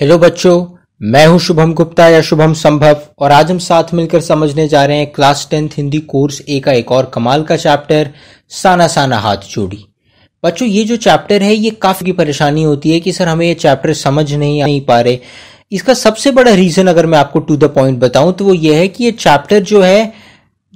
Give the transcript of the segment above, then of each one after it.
Hello बच्चों मैं हूं शुभम गुप्ता या शुभम संभव और आज हम साथ मिलकर समझने जा रहे हैं class tenth Hindi course A का एक और कमाल का चैप्टर साना साना हाथ जोड़ी बच्चों ये जो चैप्टर है ये काफ़ी परेशानी होती है कि सर हमें ये चैप्टर समझ नहीं आ नहीं पा रहे इसका सबसे बड़ा रीज़न अगर मैं आपको टू द पॉइंट बताऊं तो वो ये है कि ये चैप्टर जो है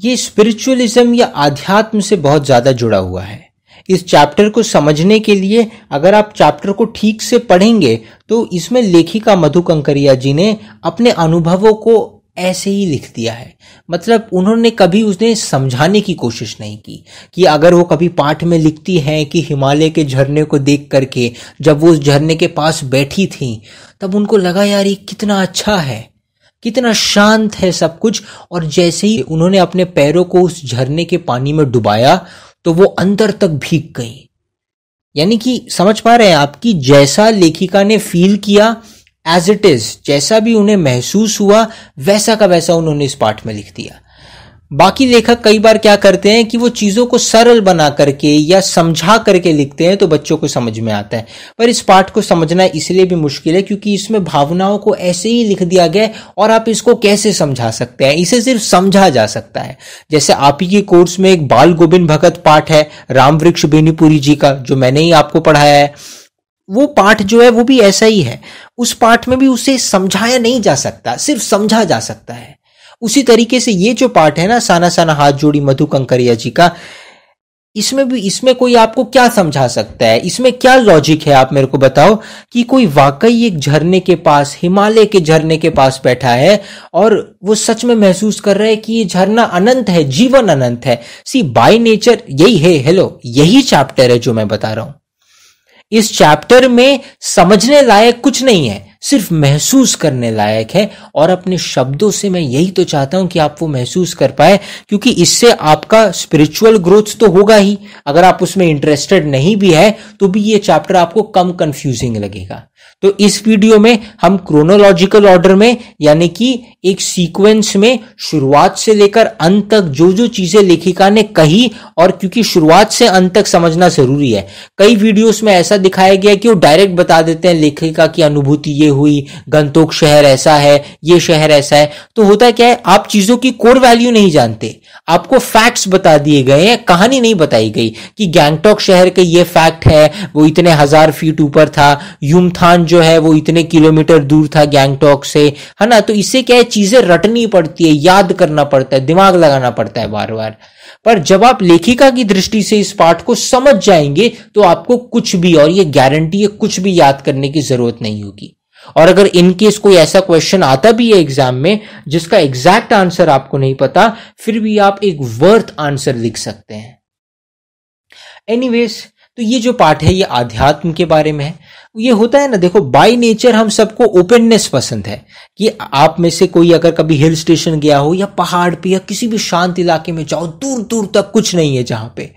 ये स्पिरिचुअलिज्म या आध्यात्म से बहुत ज़्यादा जुड़ा हुआ है इस चैप्टर को समझने के लिए अगर आप चैप्टर को ठीक से पढ़ेंगे तो इसमें लेखिका मधु कंकरिया जी ने अपने अनुभवों को ऐसे ही लिख दिया है मतलब उन्होंने कभी उसने समझाने की कोशिश नहीं की कि अगर वो कभी पाठ में लिखती हैं कि हिमालय के झरने को देख करके जब वो उस झरने के पास बैठी थी तब उनको लगा यार ये कितना अच्छा है कितना शांत है सब कुछ और जैसे ही उन्होंने अपने पैरों को उस झरने के पानी में डुबाया तो वो अंदर तक भीग गई यानी कि समझ पा रहे हैं आपकी जैसा लेखिका ने फील किया एज इट इज जैसा भी उन्हें महसूस हुआ वैसा का वैसा उन्होंने इस पाठ में लिख दिया बाकी लेखक कई बार क्या करते हैं कि वो चीज़ों को सरल बना करके या समझा करके लिखते हैं तो बच्चों को समझ में आता है पर इस पाठ को समझना इसलिए भी मुश्किल है क्योंकि इसमें भावनाओं को ऐसे ही लिख दिया गया है और आप इसको कैसे समझा सकते हैं इसे सिर्फ समझा जा सकता है जैसे आप ही के कोर्स में एक बाल गोविंद भगत पाठ है राम वृक्ष बेनीपुरी जी का जो मैंने ही आपको पढ़ाया है वो पाठ जो है वो भी ऐसा ही है उस पाठ में भी उसे समझाया नहीं जा सकता सिर्फ समझा जा सकता है उसी तरीके से ये जो पार्ट है ना साना साना हाथ जोड़ी मधु कंकरिया जी का इसमें भी इसमें कोई आपको क्या समझा सकता है इसमें क्या लॉजिक है आप मेरे को बताओ कि कोई वाकई एक झरने के पास हिमालय के झरने के पास बैठा है और वो सच में महसूस कर रहा है कि ये झरना अनंत है जीवन अनंत है सी बाय नेचर यही है हेलो यही चैप्टर है जो मैं बता रहा हूं इस चैप्टर में समझने लायक कुछ नहीं है सिर्फ महसूस करने लायक है और अपने शब्दों से मैं यही तो चाहता हूं कि आप वो महसूस कर पाए क्योंकि इससे आपका स्पिरिचुअल ग्रोथ तो होगा ही अगर आप उसमें इंटरेस्टेड नहीं भी है तो भी ये चैप्टर आपको कम कंफ्यूजिंग लगेगा तो इस वीडियो में हम क्रोनोलॉजिकल ऑर्डर में यानी कि एक सीक्वेंस में शुरुआत से लेकर अंत तक जो जो चीजें लेखिका ने कही और क्योंकि शुरुआत से अंत तक समझना जरूरी है कई वीडियोस में ऐसा दिखाया गया कि वो डायरेक्ट बता देते हैं लेखिका की अनुभूति ये हुई गंतोक शहर ऐसा है ये शहर ऐसा है तो होता क्या है आप चीजों की कोर वैल्यू नहीं जानते आपको फैक्ट्स बता दिए गए हैं कहानी नहीं बताई गई कि गैंगटॉक शहर के ये फैक्ट है वो इतने हजार फीट ऊपर था युमथान जो जो है वो इतने किलोमीटर दूर था गैंगटॉक से है ना तो इससे क्या है चीजें रटनी पड़ती है याद करना पड़ता है दिमाग लगाना पड़ता है बार बार पर जब आप लेखिका की दृष्टि से इस पाठ को समझ जाएंगे तो आपको कुछ भी और ये गारंटी है कुछ भी याद करने की जरूरत नहीं होगी और अगर इनकेस कोई ऐसा क्वेश्चन आता भी है एग्जाम में जिसका एग्जैक्ट आंसर आपको नहीं पता फिर भी आप एक वर्थ आंसर लिख सकते हैं एनीवेज तो ये जो पाठ है ये आध्यात्म के बारे में है ये होता है ना देखो बाय नेचर हम सबको ओपननेस पसंद है कि आप में से कोई अगर कभी हिल स्टेशन गया हो या पहाड़ पे या किसी भी शांत इलाके में जाओ दूर दूर तक कुछ नहीं है जहाँ पे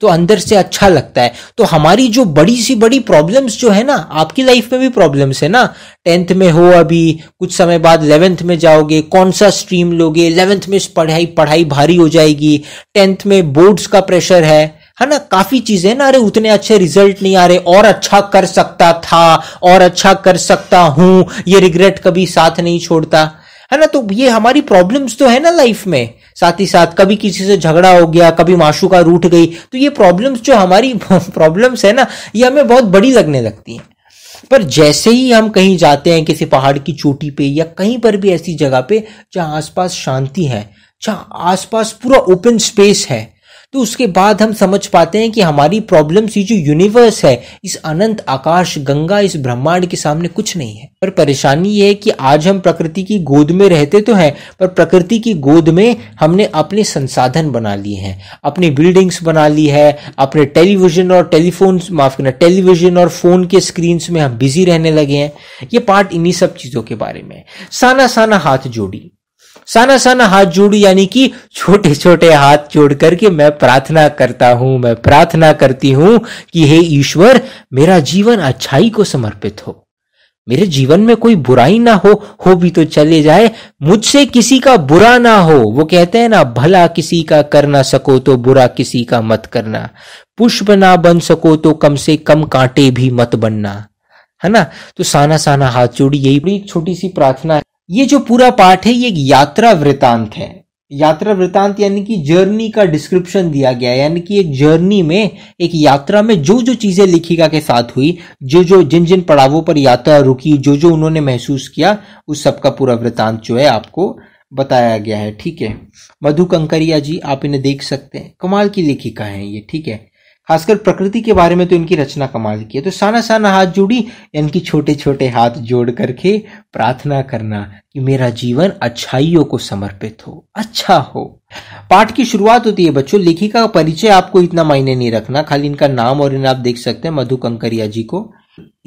तो अंदर से अच्छा लगता है तो हमारी जो बड़ी सी बड़ी प्रॉब्लम्स जो है ना आपकी लाइफ में भी प्रॉब्लम्स है ना टेंथ में हो अभी कुछ समय बाद इलेवेंथ में जाओगे कौन सा स्ट्रीम लोगे इलेवेंथ में पढ़ाई पढ़ाई भारी हो जाएगी टेंथ में बोर्ड्स का प्रेशर है है ना काफी चीजें ना अरे उतने अच्छे रिजल्ट नहीं आ रहे और अच्छा कर सकता था और अच्छा कर सकता हूं ये रिग्रेट कभी साथ नहीं छोड़ता है ना तो ये हमारी प्रॉब्लम्स तो है ना लाइफ में साथ ही साथ कभी किसी से झगड़ा हो गया कभी माशू का रूठ गई तो ये प्रॉब्लम्स जो हमारी प्रॉब्लम्स है ना ये हमें बहुत बड़ी लगने लगती है पर जैसे ही हम कहीं जाते हैं किसी पहाड़ की चोटी पे या कहीं पर भी ऐसी जगह पे जहाँ आसपास शांति है जहाँ आसपास पूरा ओपन स्पेस है तो उसके बाद हम समझ पाते हैं कि हमारी प्रॉब्लम्स ये जो यूनिवर्स है इस अनंत आकाश गंगा इस ब्रह्मांड के सामने कुछ नहीं है पर परेशानी ये है कि आज हम प्रकृति की गोद में रहते तो हैं पर प्रकृति की गोद में हमने अपने संसाधन बना लिए हैं अपनी बिल्डिंग्स बना ली है अपने टेलीविजन और टेलीफोन माफ करना टेलीविजन और फोन के स्क्रीन में हम बिजी रहने लगे हैं ये पार्ट इन्हीं सब चीजों के बारे में साना साना हाथ जोड़ी साना साना हाथ जोड़ू यानी कि छोटे छोटे हाथ जोड़ करके मैं प्रार्थना करता हूं मैं प्रार्थना करती हूं कि हे ईश्वर मेरा जीवन अच्छाई को समर्पित हो मेरे जीवन में कोई बुराई ना हो हो भी तो चले जाए मुझसे किसी का बुरा ना हो वो कहते हैं ना भला किसी का कर ना सको तो बुरा किसी का मत करना पुष्प ना बन सको तो कम से कम कांटे भी मत बनना है ना तो साना साना हाथ जोड़ी यही बड़ी छोटी सी प्रार्थना है ये जो पूरा पाठ है ये एक यात्रा वृतांत है यात्रा वृतांत यानी कि जर्नी का डिस्क्रिप्शन दिया गया यानी कि एक जर्नी में एक यात्रा में जो जो चीजें लेखिका के साथ हुई जो जो जिन जिन पड़ावों पर यात्रा रुकी जो जो उन्होंने महसूस किया उस सब का पूरा वृतांत जो है आपको बताया गया है ठीक है मधु कंकरिया जी आप इन्हें देख सकते हैं कमाल की लेखिका है ये ठीक है खासकर प्रकृति के बारे में तो इनकी रचना कमाल की है तो साना साना हाथ जोड़ी इनकी छोटे छोटे हाथ जोड़ करके प्रार्थना करना कि मेरा जीवन अच्छाइयों को समर्पित हो अच्छा हो पाठ की शुरुआत होती है बच्चों लेखिका का परिचय आपको इतना मायने नहीं रखना खाली इनका नाम और इन आप देख सकते हैं मधु कंकरिया जी को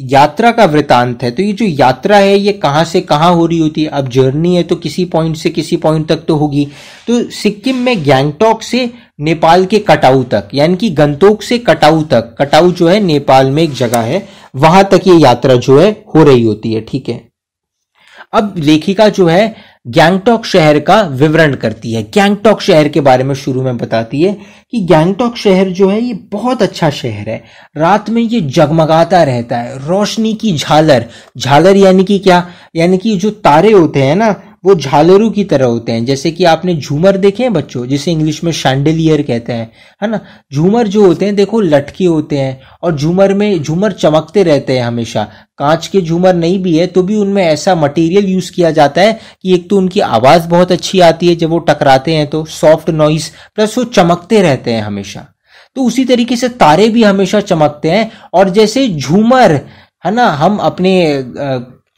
यात्रा का वृतांत है तो ये जो यात्रा है ये कहां से कहां हो रही होती है अब जर्नी है तो किसी पॉइंट से किसी पॉइंट तक तो होगी तो सिक्किम में गैंगटॉक से नेपाल के कटाऊ तक यानी कि गंतोक से कटाऊ तक कटाऊ जो है नेपाल में एक जगह है वहां तक ये यात्रा जो है हो रही होती है ठीक है अब लेखिका जो है गैंगटॉक शहर का विवरण करती है गैंगटॉक शहर के बारे में शुरू में बताती है कि गैंगटॉक शहर जो है ये बहुत अच्छा शहर है रात में ये जगमगाता रहता है रोशनी की झालर झालर यानी कि क्या यानी कि जो तारे होते हैं ना वो झालरू की तरह होते हैं जैसे कि आपने झूमर देखे हैं बच्चों जिसे इंग्लिश में शैंडलियर कहते हैं है ना झूमर जो होते हैं देखो लटके होते हैं और झूमर में झूमर चमकते रहते हैं हमेशा कांच के झूमर नहीं भी है तो भी उनमें ऐसा मटेरियल यूज किया जाता है कि एक तो उनकी आवाज़ बहुत अच्छी आती है जब वो टकराते हैं तो सॉफ्ट नॉइस प्लस वो चमकते रहते हैं हमेशा तो उसी तरीके से तारे भी हमेशा चमकते हैं और जैसे झूमर है ना हम अपने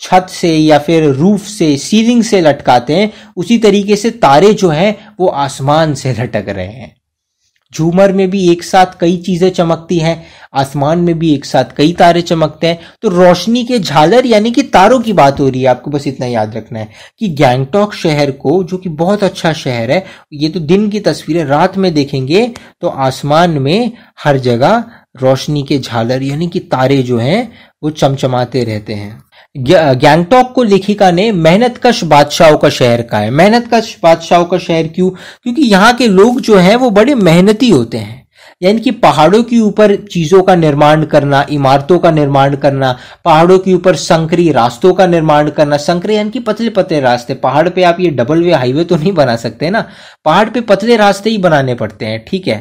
छत से या फिर रूफ से सीलिंग से लटकाते हैं उसी तरीके से तारे जो हैं वो आसमान से लटक रहे हैं झूमर में भी एक साथ कई चीजें चमकती हैं आसमान में भी एक साथ कई तारे चमकते हैं तो रोशनी के झालर यानी कि तारों की बात हो रही है आपको बस इतना याद रखना है कि गैंगटॉक शहर को जो कि बहुत अच्छा शहर है ये तो दिन की तस्वीरें रात में देखेंगे तो आसमान में हर जगह रोशनी के झालर यानी कि तारे जो हैं वो चमचमाते रहते हैं गैंगटॉक को लेखिका ने मेहनत कश बादशाहों का शहर कहा है मेहनत कश बादशाहों का शहर क्यों क्योंकि यहाँ के लोग जो हैं वो बड़े मेहनती होते हैं यानी कि पहाड़ों के ऊपर चीज़ों का निर्माण करना इमारतों का निर्माण करना पहाड़ों के ऊपर संकरी रास्तों का निर्माण करना संकरे यानी कि पतले पतले रास्ते पहाड़ पे आप ये डबल वे हाईवे तो नहीं बना सकते ना पहाड़ पे पतले रास्ते ही बनाने पड़ते हैं ठीक है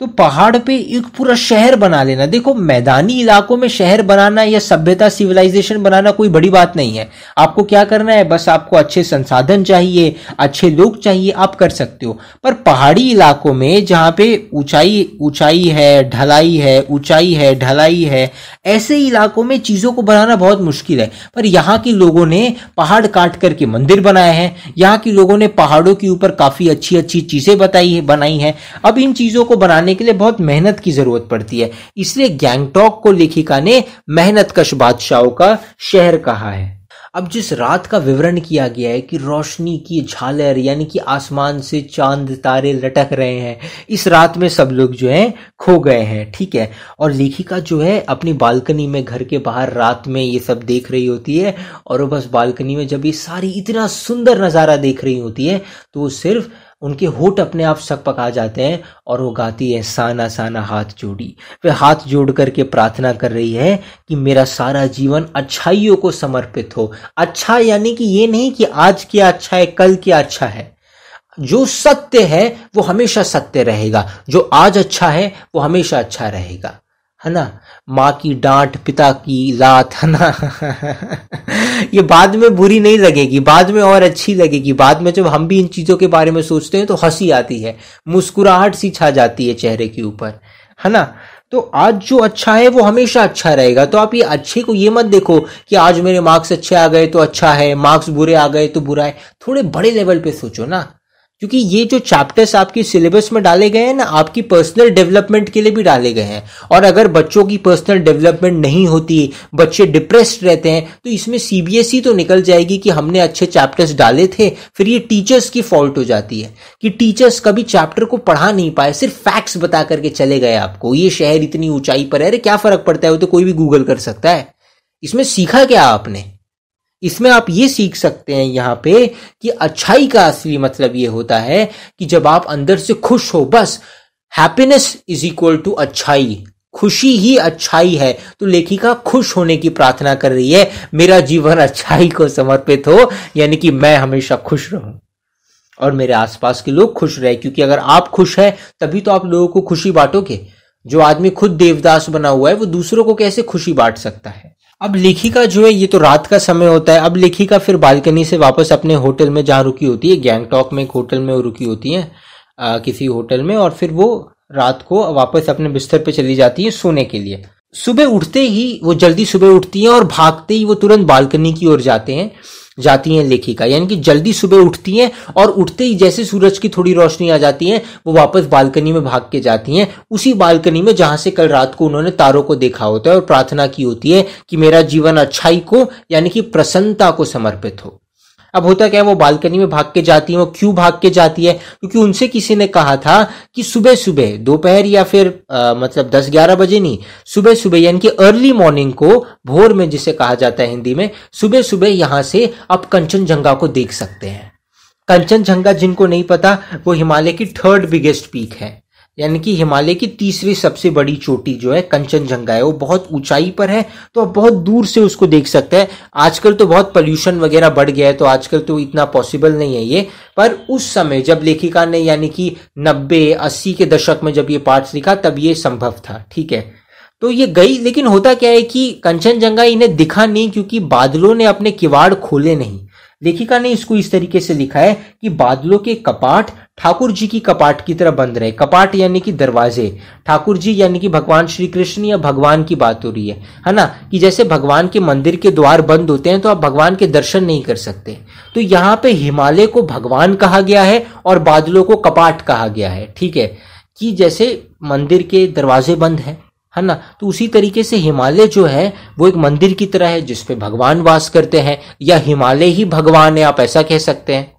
तो पहाड़ पे एक पूरा शहर बना लेना देखो मैदानी इलाकों में शहर बनाना या सभ्यता सिविलाइजेशन बनाना कोई बड़ी बात नहीं है आपको क्या करना है बस आपको अच्छे संसाधन चाहिए अच्छे लोग चाहिए आप कर सकते हो पर पहाड़ी इलाकों में जहाँ पे ऊंचाई ऊंचाई है ढलाई है ऊंचाई है ढलाई है ऐसे इलाकों में चीज़ों को बनाना बहुत मुश्किल है पर यहाँ के लोगों ने पहाड़ काट करके मंदिर बनाए हैं यहाँ के लोगों ने पहाड़ों के ऊपर काफ़ी अच्छी अच्छी चीज़ें बताई है बनाई है अब इन चीज़ों को बनाने बनाने के लिए बहुत मेहनत की जरूरत पड़ती है इसलिए गैंगटॉक को लेखिका ने मेहनत कश बादशाहों का शहर कहा है अब जिस रात का विवरण किया गया है कि रोशनी की झालर यानी कि आसमान से चांद तारे लटक रहे हैं इस रात में सब लोग जो है खो गए हैं ठीक है और लेखिका जो है अपनी बालकनी में घर के बाहर रात में ये सब देख रही होती है और वो बस बालकनी में जब ये सारी इतना सुंदर नज़ारा देख रही होती है तो वो सिर्फ उनके होठ अपने आप शक पका जाते हैं और वो गाती है साना साना हाथ जोड़ी वे हाथ जोड़ करके प्रार्थना कर रही है कि मेरा सारा जीवन अच्छाइयों को समर्पित हो अच्छा यानी कि ये नहीं कि आज क्या अच्छा है कल क्या अच्छा है जो सत्य है वो हमेशा सत्य रहेगा जो आज अच्छा है वो हमेशा अच्छा रहेगा है ना माँ की डांट पिता की रात है ना ये बाद में बुरी नहीं लगेगी बाद में और अच्छी लगेगी बाद में जब हम भी इन चीज़ों के बारे में सोचते हैं तो हंसी आती है मुस्कुराहट सी छा जाती है चेहरे के ऊपर है ना तो आज जो अच्छा है वो हमेशा अच्छा रहेगा तो आप ये अच्छे को ये मत देखो कि आज मेरे मार्क्स अच्छे आ गए तो अच्छा है मार्क्स बुरे आ गए तो बुरा है थोड़े बड़े लेवल पे सोचो ना क्योंकि ये जो चैप्टर्स आपके सिलेबस में डाले गए हैं ना आपकी पर्सनल डेवलपमेंट के लिए भी डाले गए हैं और अगर बच्चों की पर्सनल डेवलपमेंट नहीं होती बच्चे डिप्रेस्ड रहते हैं तो इसमें सीबीएसई e तो निकल जाएगी कि हमने अच्छे चैप्टर्स डाले थे फिर ये टीचर्स की फॉल्ट हो जाती है कि टीचर्स कभी चैप्टर को पढ़ा नहीं पाए सिर्फ फैक्ट्स बता करके चले गए आपको ये शहर इतनी ऊंचाई पर है अरे क्या फर्क पड़ता है वो तो कोई भी गूगल कर सकता है इसमें सीखा क्या आपने इसमें आप ये सीख सकते हैं यहाँ पे कि अच्छाई का असली मतलब ये होता है कि जब आप अंदर से खुश हो बस हैप्पीनेस इज इक्वल टू अच्छाई खुशी ही अच्छाई है तो लेखिका खुश होने की प्रार्थना कर रही है मेरा जीवन अच्छाई को समर्पित हो यानी कि मैं हमेशा खुश रहूं और मेरे आसपास के लोग खुश रहे क्योंकि अगर आप खुश हैं तभी तो आप लोगों को खुशी बांटोगे जो आदमी खुद देवदास बना हुआ है वो दूसरों को कैसे खुशी बांट सकता है अब लेखिका जो है ये तो रात का समय होता है अब लेखिका फिर बालकनी से वापस अपने होटल में जहाँ रुकी होती है गैंगटॉक में एक होटल में रुकी होती है आ, किसी होटल में और फिर वो रात को वापस अपने बिस्तर पे चली जाती है सोने के लिए सुबह उठते ही वो जल्दी सुबह उठती है और भागते ही वो तुरंत बालकनी की ओर जाते हैं जाती हैं लेखिका यानी कि जल्दी सुबह उठती हैं और उठते ही जैसे सूरज की थोड़ी रोशनी आ जाती है वो वापस बालकनी में भाग के जाती हैं उसी बालकनी में जहां से कल रात को उन्होंने तारों को देखा होता है और प्रार्थना की होती है कि मेरा जीवन अच्छाई को यानी कि प्रसन्नता को समर्पित हो अब होता क्या है वो बालकनी में भाग के जाती है वो क्यों भाग के जाती है क्योंकि उनसे किसी ने कहा था कि सुबह सुबह दोपहर या फिर आ, मतलब दस ग्यारह बजे नहीं सुबह सुबह यानी कि अर्ली मॉर्निंग को भोर में जिसे कहा जाता है हिंदी में सुबह सुबह यहां से आप कंचनजंगा को देख सकते हैं कंचनजंगा जिनको नहीं पता वो हिमालय की थर्ड बिगेस्ट पीक है यानी कि हिमालय की तीसरी सबसे बड़ी चोटी जो है कंचनजंगा है वो बहुत ऊंचाई पर है तो आप बहुत दूर से उसको देख सकते हैं आजकल तो बहुत पॉल्यूशन वगैरह बढ़ गया है तो आजकल तो इतना पॉसिबल नहीं है ये पर उस समय जब लेखिका ने यानी कि नब्बे अस्सी के दशक में जब ये पार्ट्स लिखा तब ये संभव था ठीक है तो ये गई लेकिन होता क्या है कि कंचनजंगा इन्हें दिखा नहीं क्योंकि बादलों ने अपने किवाड़ खोले नहीं लेखिका ने इसको इस तरीके से लिखा है कि बादलों के कपाट ठाकुर जी की कपाट की तरह बंद रहे कपाट यानी कि दरवाजे ठाकुर जी यानी कि भगवान श्री कृष्ण या भगवान की बात हो रही है है ना कि जैसे भगवान के मंदिर के द्वार बंद होते हैं तो आप भगवान के दर्शन नहीं कर सकते तो यहाँ पे हिमालय को भगवान कहा गया है और बादलों को कपाट कहा गया है ठीक है कि जैसे मंदिर के दरवाजे बंद है है ना तो उसी तरीके से हिमालय जो है वो एक मंदिर की तरह है जिसपे भगवान वास करते हैं या हिमालय ही भगवान है आप ऐसा कह सकते हैं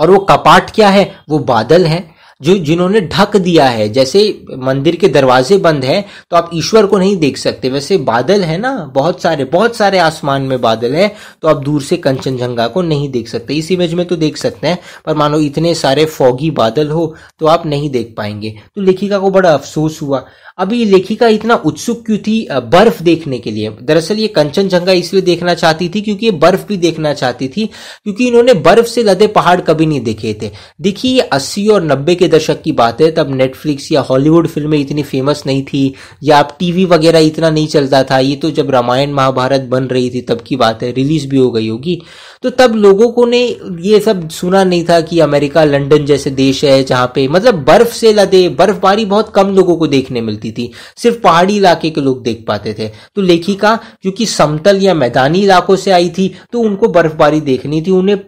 और वो कपाट क्या है वो बादल है जो जिन्होंने ढक दिया है जैसे मंदिर के दरवाजे बंद हैं तो आप ईश्वर को नहीं देख सकते वैसे बादल है ना बहुत सारे बहुत सारे आसमान में बादल है तो आप दूर से कंचनजंगा को नहीं देख सकते इस इमेज में तो देख सकते हैं पर मानो इतने सारे फॉगी बादल हो तो आप नहीं देख पाएंगे तो लेखिका को बड़ा अफसोस हुआ अभी लेखिका इतना उत्सुक क्यों थी बर्फ देखने के लिए दरअसल ये कंचनजंगा इसलिए देखना चाहती थी क्योंकि ये बर्फ भी देखना चाहती थी क्योंकि इन्होंने बर्फ से लदे पहाड़ कभी नहीं देखे थे देखिए ये अस्सी और नब्बे के दशक की बात है तब नेटफ्लिक्स या हॉलीवुड फिल्में इतनी फेमस नहीं थी या आप टीवी वगैरह इतना नहीं चलता था ये तो जब रामायण महाभारत बन रही थी तब की बात है रिलीज भी हो गई होगी तो तब लोगों को ने ये सब सुना नहीं था कि अमेरिका लंदन जैसे देश है जहाँ पे मतलब बर्फ से लदे बर्फबारी बहुत कम लोगों को देखने मिलती थी सिर्फ पहाड़ी इलाके के लोग देख पाते थे तो लेखिका जो कि समतल या मैदानी इलाकों से आई थी तो उनको बर्फबारी देखनी थी उन्हें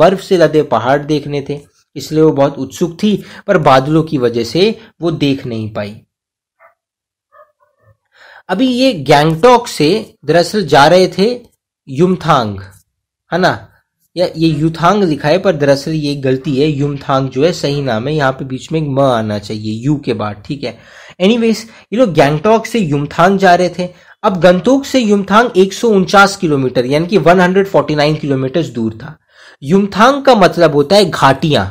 बर्फ से लदे पहाड़ देखने थे इसलिए वो बहुत उत्सुक थी पर बादलों की वजह से वो देख नहीं पाई अभी ये गैंगटॉक से दरअसल जा रहे थे युमथांग है ना या ये यूथांग लिखा है पर दरअसल ये गलती है युमथांग जो है सही नाम है यहाँ पे बीच में म आना चाहिए यू के बाद ठीक है एनीवेज ये लोग गैंगटॉक से युमथांग जा रहे थे अब गंतोक से युमथांग एक किलोमीटर यानी कि 149 किलोमीटर दूर था युमथांग का मतलब होता है घाटियां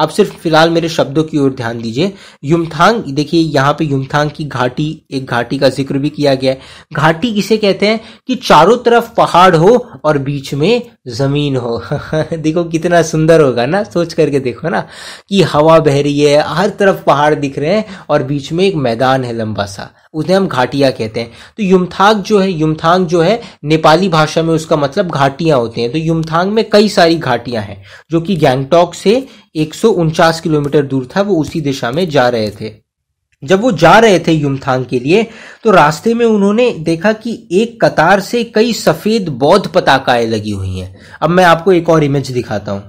आप सिर्फ फिलहाल मेरे शब्दों की ओर ध्यान दीजिए युमथांग देखिए यहाँ पे युमथांग की घाटी एक घाटी का जिक्र भी किया गया है घाटी किसे कहते हैं कि चारों तरफ पहाड़ हो और बीच में जमीन हो देखो कितना सुंदर होगा ना सोच करके देखो ना कि हवा बह रही है हर तरफ पहाड़ दिख रहे हैं और बीच में एक मैदान है लंबा सा उसे हम घाटिया कहते हैं तो युमथांग जो है युमथांग जो है नेपाली भाषा में उसका मतलब घाटियां होते हैं तो युमथांग में कई सारी घाटियां हैं जो कि गैंगटॉक से एक किलोमीटर दूर था वो उसी दिशा में जा रहे थे जब वो जा रहे थे युमथांग के लिए तो रास्ते में उन्होंने देखा कि एक कतार से कई सफेद बौद्ध पताकाएं लगी हुई हैं अब मैं आपको एक और इमेज दिखाता हूं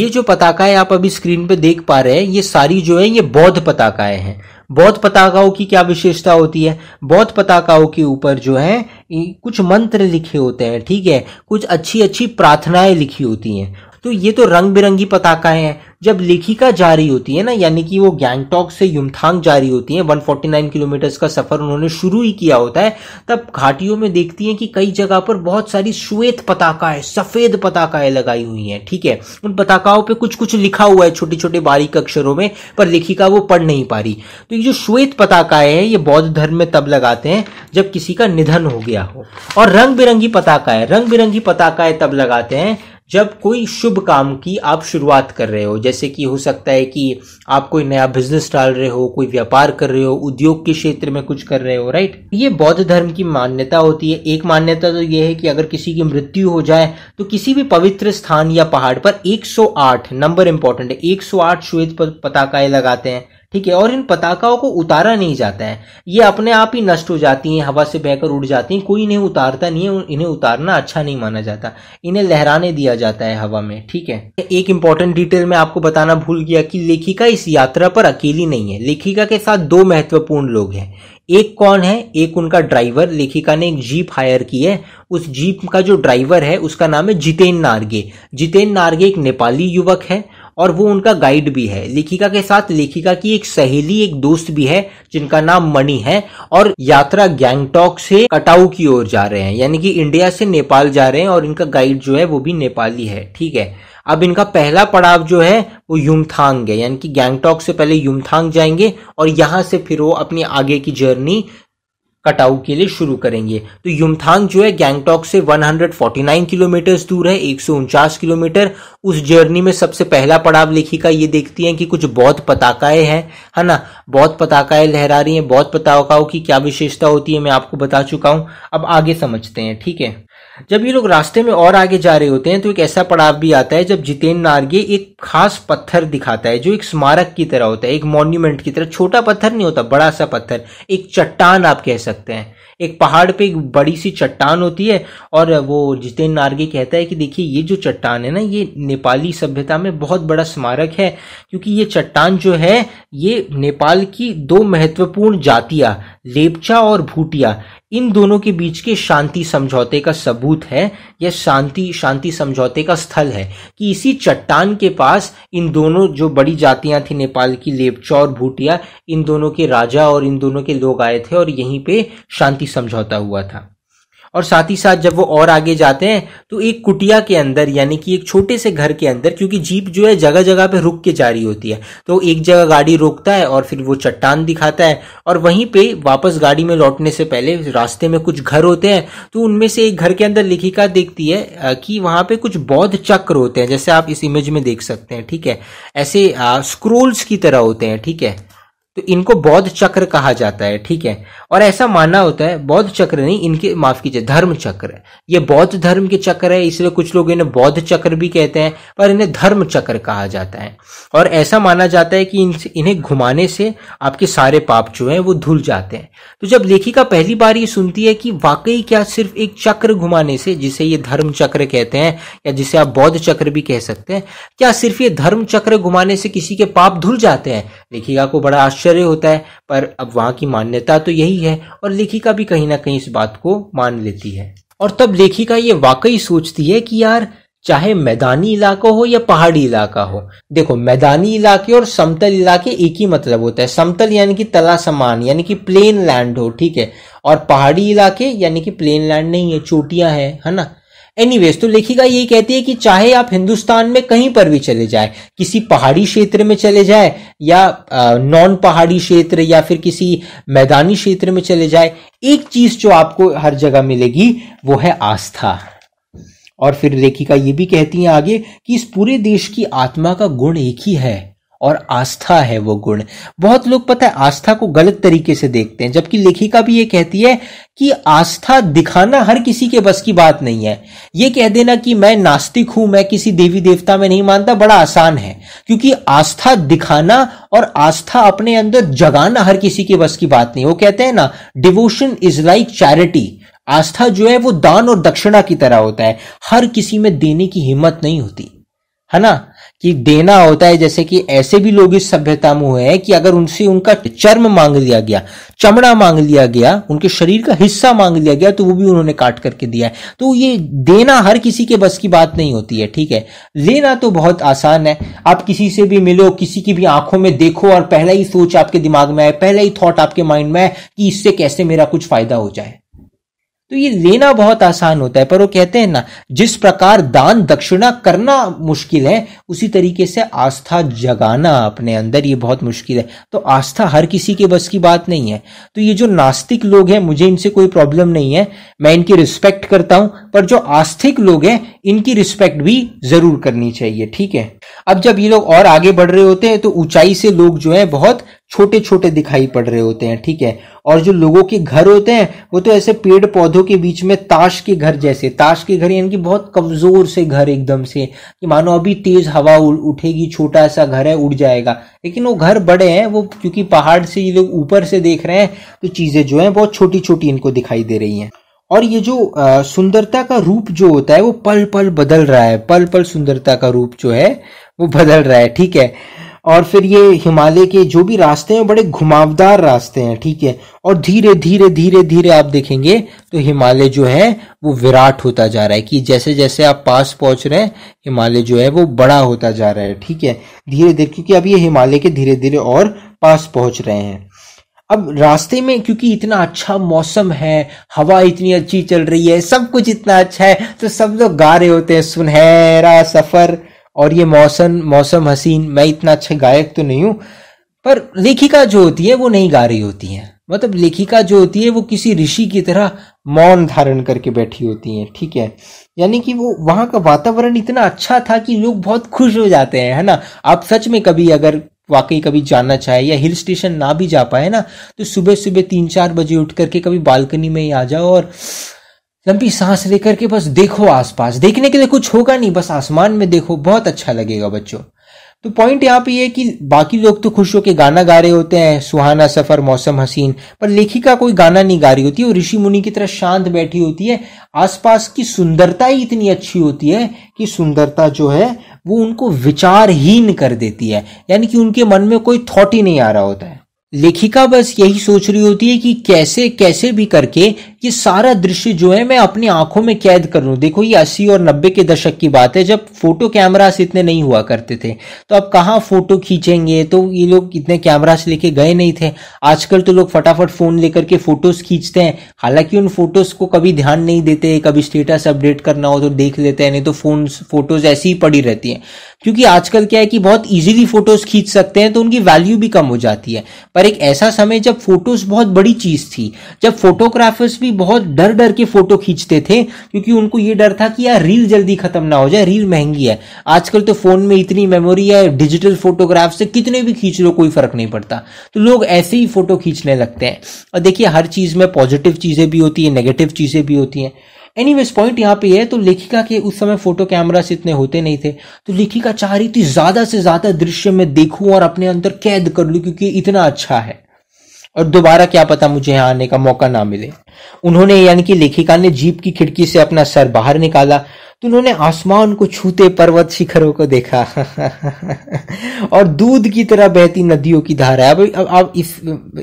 ये जो पताकाएं आप अभी स्क्रीन पे देख पा रहे हैं ये सारी जो है ये बौद्ध पताकाएं हैं बौद्ध पताकाओं की क्या विशेषता होती है बौद्ध पताकाओं के ऊपर जो है कुछ मंत्र लिखे होते हैं ठीक है कुछ अच्छी अच्छी प्रार्थनाएं लिखी होती हैं तो ये तो रंग बिरंगी पताकाएं हैं जब लेखिका जारी होती है ना यानी कि वो गैंगटॉक से युमथांग जारी होती है 149 किलोमीटर का सफर उन्होंने शुरू ही किया होता है तब घाटियों में देखती है कि कई जगह पर बहुत सारी श्वेत पताकाएं सफेद पताकाएं लगाई हुई हैं ठीक है उन पताकाओं पे कुछ कुछ लिखा हुआ है छोटे छोटे बारीक अक्षरों में पर लेखिका वो पढ़ नहीं पा रही तो ये जो श्वेत पताकाएं हैं ये बौद्ध धर्म में तब लगाते हैं जब किसी का निधन हो गया हो और रंग बिरंगी पताकाएं रंग बिरंगी पताकाएं तब लगाते हैं जब कोई शुभ काम की आप शुरुआत कर रहे हो जैसे कि हो सकता है कि आप कोई नया बिजनेस डाल रहे हो कोई व्यापार कर रहे हो उद्योग के क्षेत्र में कुछ कर रहे हो राइट ये बौद्ध धर्म की मान्यता होती है एक मान्यता तो ये है कि अगर किसी की मृत्यु हो जाए तो किसी भी पवित्र स्थान या पहाड़ पर 108 नंबर इंपॉर्टेंट है 108 श्वेत पताकाएं लगाते हैं ठीक है और इन पताकाओं को उतारा नहीं जाता है ये अपने आप ही नष्ट हो जाती हैं हवा से बहकर उड़ जाती हैं कोई इन्हें उतारता नहीं है इन्हें उतारना अच्छा नहीं माना जाता इन्हें लहराने दिया जाता है हवा में ठीक है एक इंपॉर्टेंट डिटेल में आपको बताना भूल गया कि लेखिका इस यात्रा पर अकेली नहीं है लेखिका के साथ दो महत्वपूर्ण लोग हैं एक कौन है एक उनका ड्राइवर लेखिका ने एक जीप हायर की है उस जीप का जो ड्राइवर है उसका नाम है जितेन नारगे जितेन नारगे एक नेपाली युवक है और वो उनका गाइड भी है लेखिका के साथ लेखिका की एक सहेली एक दोस्त भी है जिनका नाम मणि है और यात्रा गैंगटॉक से कटाऊ की ओर जा रहे हैं यानी कि इंडिया से नेपाल जा रहे हैं और इनका गाइड जो है वो भी नेपाली है ठीक है अब इनका पहला पड़ाव जो है वो युमथांग है यानी कि गैंगटॉक से पहले युमथांग जाएंगे और यहाँ से फिर वो अपनी आगे की जर्नी कटाऊ के लिए शुरू करेंगे तो युमथांग जो है गैंगटॉक से 149 किलोमीटर दूर है एक किलोमीटर उस जर्नी में सबसे पहला पड़ाव लेखिका ये देखती है कि कुछ बौद्ध पताकाएं हैं है ना बौद्ध पताकाएं लहरा रही हैं बौद्ध पताकाओं की क्या विशेषता होती है मैं आपको बता चुका हूं अब आगे समझते हैं ठीक है जब ये लोग रास्ते में और आगे जा रहे होते हैं तो एक ऐसा पड़ाव भी आता है जब जितेन नारगे एक खास पत्थर दिखाता है जो एक स्मारक की तरह होता है एक मॉन्यूमेंट की तरह छोटा पत्थर नहीं होता बड़ा सा पत्थर एक चट्टान आप कह सकते हैं एक पहाड़ पे एक बड़ी सी चट्टान होती है और वो जितेन नारगे कहता है कि देखिए ये जो चट्टान है ना ये नेपाली सभ्यता में बहुत बड़ा स्मारक है क्योंकि ये चट्टान जो है ये नेपाल की दो महत्वपूर्ण जातियाँ लेपचा और भूटिया इन दोनों के बीच के शांति समझौते का सबूत है या शांति शांति समझौते का स्थल है कि इसी चट्टान के पास इन दोनों जो बड़ी जातियां थी नेपाल की लेपचा और भूटिया इन दोनों के राजा और इन दोनों के लोग आए थे और यहीं पे शांति समझौता हुआ था और साथ ही साथ जब वो और आगे जाते हैं तो एक कुटिया के अंदर यानी कि एक छोटे से घर के अंदर क्योंकि जीप जो है जगह जगह पे रुक के जा रही होती है तो एक जगह गाड़ी रोकता है और फिर वो चट्टान दिखाता है और वहीं पे वापस गाड़ी में लौटने से पहले रास्ते में कुछ घर होते हैं तो उनमें से एक घर के अंदर लिखिका देखती है कि वहां पे कुछ बौद्ध चक्र होते हैं जैसे आप इस इमेज में देख सकते हैं ठीक है ऐसे स्क्रोल्स की तरह होते हैं ठीक है तो इनको बौद्ध चक्र कहा जाता है ठीक है और ऐसा माना होता है बौद्ध चक्र नहीं इनके माफ कीजिए धर्म चक्र है ये बौद्ध धर्म के चक्र है इसलिए कुछ लोग इन्हें बौद्ध चक्र भी कहते हैं पर इन्हें धर्म चक्र कहा जाता है और ऐसा माना जाता है कि इन इन्हें घुमाने से आपके सारे पाप जो है वो धुल जाते हैं तो जब लेखिका पहली बार ये सुनती है कि वाकई क्या सिर्फ एक चक्र घुमाने से जिसे ये धर्म चक्र कहते हैं या जिसे आप बौद्ध चक्र भी कह सकते हैं क्या सिर्फ ये धर्म चक्र घुमाने से किसी के पाप धुल जाते हैं लेखिका को बड़ा आश्चर्य आश्चर्य होता है पर अब वहां की मान्यता तो यही है और लेखिका भी कहीं ना कहीं इस बात को मान लेती है और तब लेखिका ये वाकई सोचती है कि यार चाहे मैदानी इलाका हो या पहाड़ी इलाका हो देखो मैदानी इलाके और समतल इलाके एक ही मतलब होता है समतल यानी कि तला समान यानी कि प्लेन लैंड हो ठीक है और पहाड़ी इलाके यानी कि प्लेन लैंड नहीं है चोटियां है है ना एनीवेज तो लेखिका यही कहती है कि चाहे आप हिंदुस्तान में कहीं पर भी चले जाए किसी पहाड़ी क्षेत्र में चले जाए या नॉन पहाड़ी क्षेत्र या फिर किसी मैदानी क्षेत्र में चले जाए एक चीज जो आपको हर जगह मिलेगी वो है आस्था और फिर लेखिका ये भी कहती है आगे कि इस पूरे देश की आत्मा का गुण एक ही है और आस्था है वो गुण बहुत लोग पता है आस्था को गलत तरीके से देखते हैं जबकि लेखिका भी ये कहती है कि आस्था दिखाना हर किसी के बस की बात नहीं है ये कह देना कि मैं नास्तिक हूं मैं किसी देवी देवता में नहीं मानता बड़ा आसान है क्योंकि आस्था दिखाना और आस्था अपने अंदर जगाना हर किसी के बस की बात नहीं वो कहते हैं ना डिवोशन इज लाइक चैरिटी आस्था जो है वो दान और दक्षिणा की तरह होता है हर किसी में देने की हिम्मत नहीं होती है ना कि देना होता है जैसे कि ऐसे भी लोग इस सभ्यता में हुए हैं कि अगर उनसे उनका चर्म मांग लिया गया चमड़ा मांग लिया गया उनके शरीर का हिस्सा मांग लिया गया तो वो भी उन्होंने काट करके दिया है तो ये देना हर किसी के बस की बात नहीं होती है ठीक है लेना तो बहुत आसान है आप किसी से भी मिलो किसी की भी आंखों में देखो और पहला ही सोच आपके दिमाग में आए पहला ही थॉट आपके माइंड में आए कि इससे कैसे मेरा कुछ फायदा हो जाए तो ये लेना बहुत आसान होता है पर वो कहते हैं ना जिस प्रकार दान दक्षिणा करना मुश्किल है उसी तरीके से आस्था जगाना अपने अंदर ये बहुत मुश्किल है तो आस्था हर किसी के बस की बात नहीं है तो ये जो नास्तिक लोग हैं मुझे इनसे कोई प्रॉब्लम नहीं है मैं इनकी रिस्पेक्ट करता हूं पर जो आस्थिक लोग हैं इनकी रिस्पेक्ट भी जरूर करनी चाहिए ठीक है अब जब ये लोग और आगे बढ़ रहे होते हैं तो ऊंचाई से लोग जो है बहुत छोटे छोटे दिखाई पड़ रहे होते हैं ठीक है और जो लोगों के घर होते हैं वो तो ऐसे पेड़ पौधों के बीच में ताश के घर जैसे ताश के घर यानी कि बहुत कमजोर से घर एकदम से कि मानो अभी तेज हवा उठेगी छोटा सा घर है उड़ जाएगा लेकिन वो घर बड़े हैं वो क्योंकि पहाड़ से ये लोग ऊपर से देख रहे हैं तो चीजें जो है बहुत छोटी छोटी इनको दिखाई दे रही हैं और ये जो सुंदरता का रूप जो होता है वो पल पल बदल रहा है पल पल सुंदरता का रूप जो है वो बदल रहा है ठीक है और फिर ये हिमालय के जो भी रास्ते हैं बड़े घुमावदार रास्ते हैं ठीक है और धीरे धीरे धीरे धीरे आप देखेंगे तो हिमालय जो है वो विराट होता जा रहा है कि जैसे जैसे आप पास पहुंच रहे हैं हिमालय जो है वो बड़ा होता जा रहा है ठीक है धीरे धीरे क्योंकि अब ये हिमालय के धीरे धीरे और पास पहुंच रहे हैं अब रास्ते में क्योंकि इतना अच्छा मौसम है हवा इतनी अच्छी चल रही है सब कुछ इतना अच्छा है तो सब लोग गा रहे होते हैं सुनहरा सफर और ये मौसम मौसम हसीन मैं इतना अच्छा गायक तो नहीं हूँ पर लेखिका जो होती है वो नहीं गा रही होती हैं मतलब लेखिका जो होती है वो किसी ऋषि की तरह मौन धारण करके बैठी होती हैं ठीक है यानी कि वो वहाँ का वातावरण इतना अच्छा था कि लोग बहुत खुश हो जाते हैं है ना आप सच में कभी अगर वाकई कभी जाना चाहे या हिल स्टेशन ना भी जा पाए ना तो सुबह सुबह तीन चार बजे उठ करके कभी बालकनी में ही आ जाओ और लंबी सांस लेकर के बस देखो आसपास देखने के लिए कुछ होगा नहीं बस आसमान में देखो बहुत अच्छा लगेगा बच्चों तो पॉइंट यहाँ पे ये कि बाकी लोग तो खुश होकर गाना गा रहे होते हैं सुहाना सफर मौसम हसीन पर लेखिका कोई गाना नहीं गा रही होती वो ऋषि मुनि की तरह शांत बैठी होती है आसपास की सुंदरता ही इतनी अच्छी होती है कि सुंदरता जो है वो उनको विचारहीन कर देती है यानी कि उनके मन में कोई थॉट ही नहीं आ रहा होता है लेखिका बस यही सोच रही होती है कि कैसे कैसे भी करके ये सारा दृश्य जो है मैं अपनी आंखों में कैद कर लूँ देखो ये अस्सी और नब्बे के दशक की बात है जब फोटो कैमरास इतने नहीं हुआ करते थे तो अब कहाँ फोटो खींचेंगे तो ये लोग इतने कैमरास लेके गए नहीं थे आजकल तो लोग फटाफट फोन लेकर के फोटोज खींचते हैं हालांकि उन फोटोज को कभी ध्यान नहीं देते कभी स्टेटस अपडेट करना हो तो देख लेते हैं नहीं तो फोन फोटोज ऐसी ही पड़ी रहती हैं क्योंकि आजकल क्या है कि बहुत इजीली फोटोज खींच सकते हैं तो उनकी वैल्यू भी कम हो जाती है पर एक ऐसा समय जब फोटोज बहुत बड़ी चीज थी जब फोटोग्राफर्स भी भी बहुत डर डर के फोटो खींचते थे क्योंकि उनको ये डर था कि यार रील जल्दी खत्म ना हो जाए रील महंगी है आजकल तो फोन में इतनी मेमोरी है डिजिटल फोटोग्राफ से कितने भी खींच लो कोई फर्क नहीं पड़ता तो लोग ऐसे ही फोटो खींचने लगते हैं और देखिए हर चीज में पॉजिटिव चीजें भी होती है नेगेटिव चीजें भी होती हैं एनी वेज पॉइंट यहाँ पे है तो लेखिका के उस समय फोटो कैमरा से इतने होते नहीं थे तो लेखिका चाह रही थी ज्यादा से ज्यादा दृश्य में देखूं और अपने अंदर कैद कर लूं क्योंकि इतना अच्छा है और दोबारा क्या पता मुझे यहाँ आने का मौका ना मिले उन्होंने यानी कि लेखिका ने जीप की खिड़की से अपना सर बाहर निकाला तो उन्होंने आसमान को छूते पर्वत शिखरों को देखा और दूध की तरह बहती नदियों की धारा अब आप इस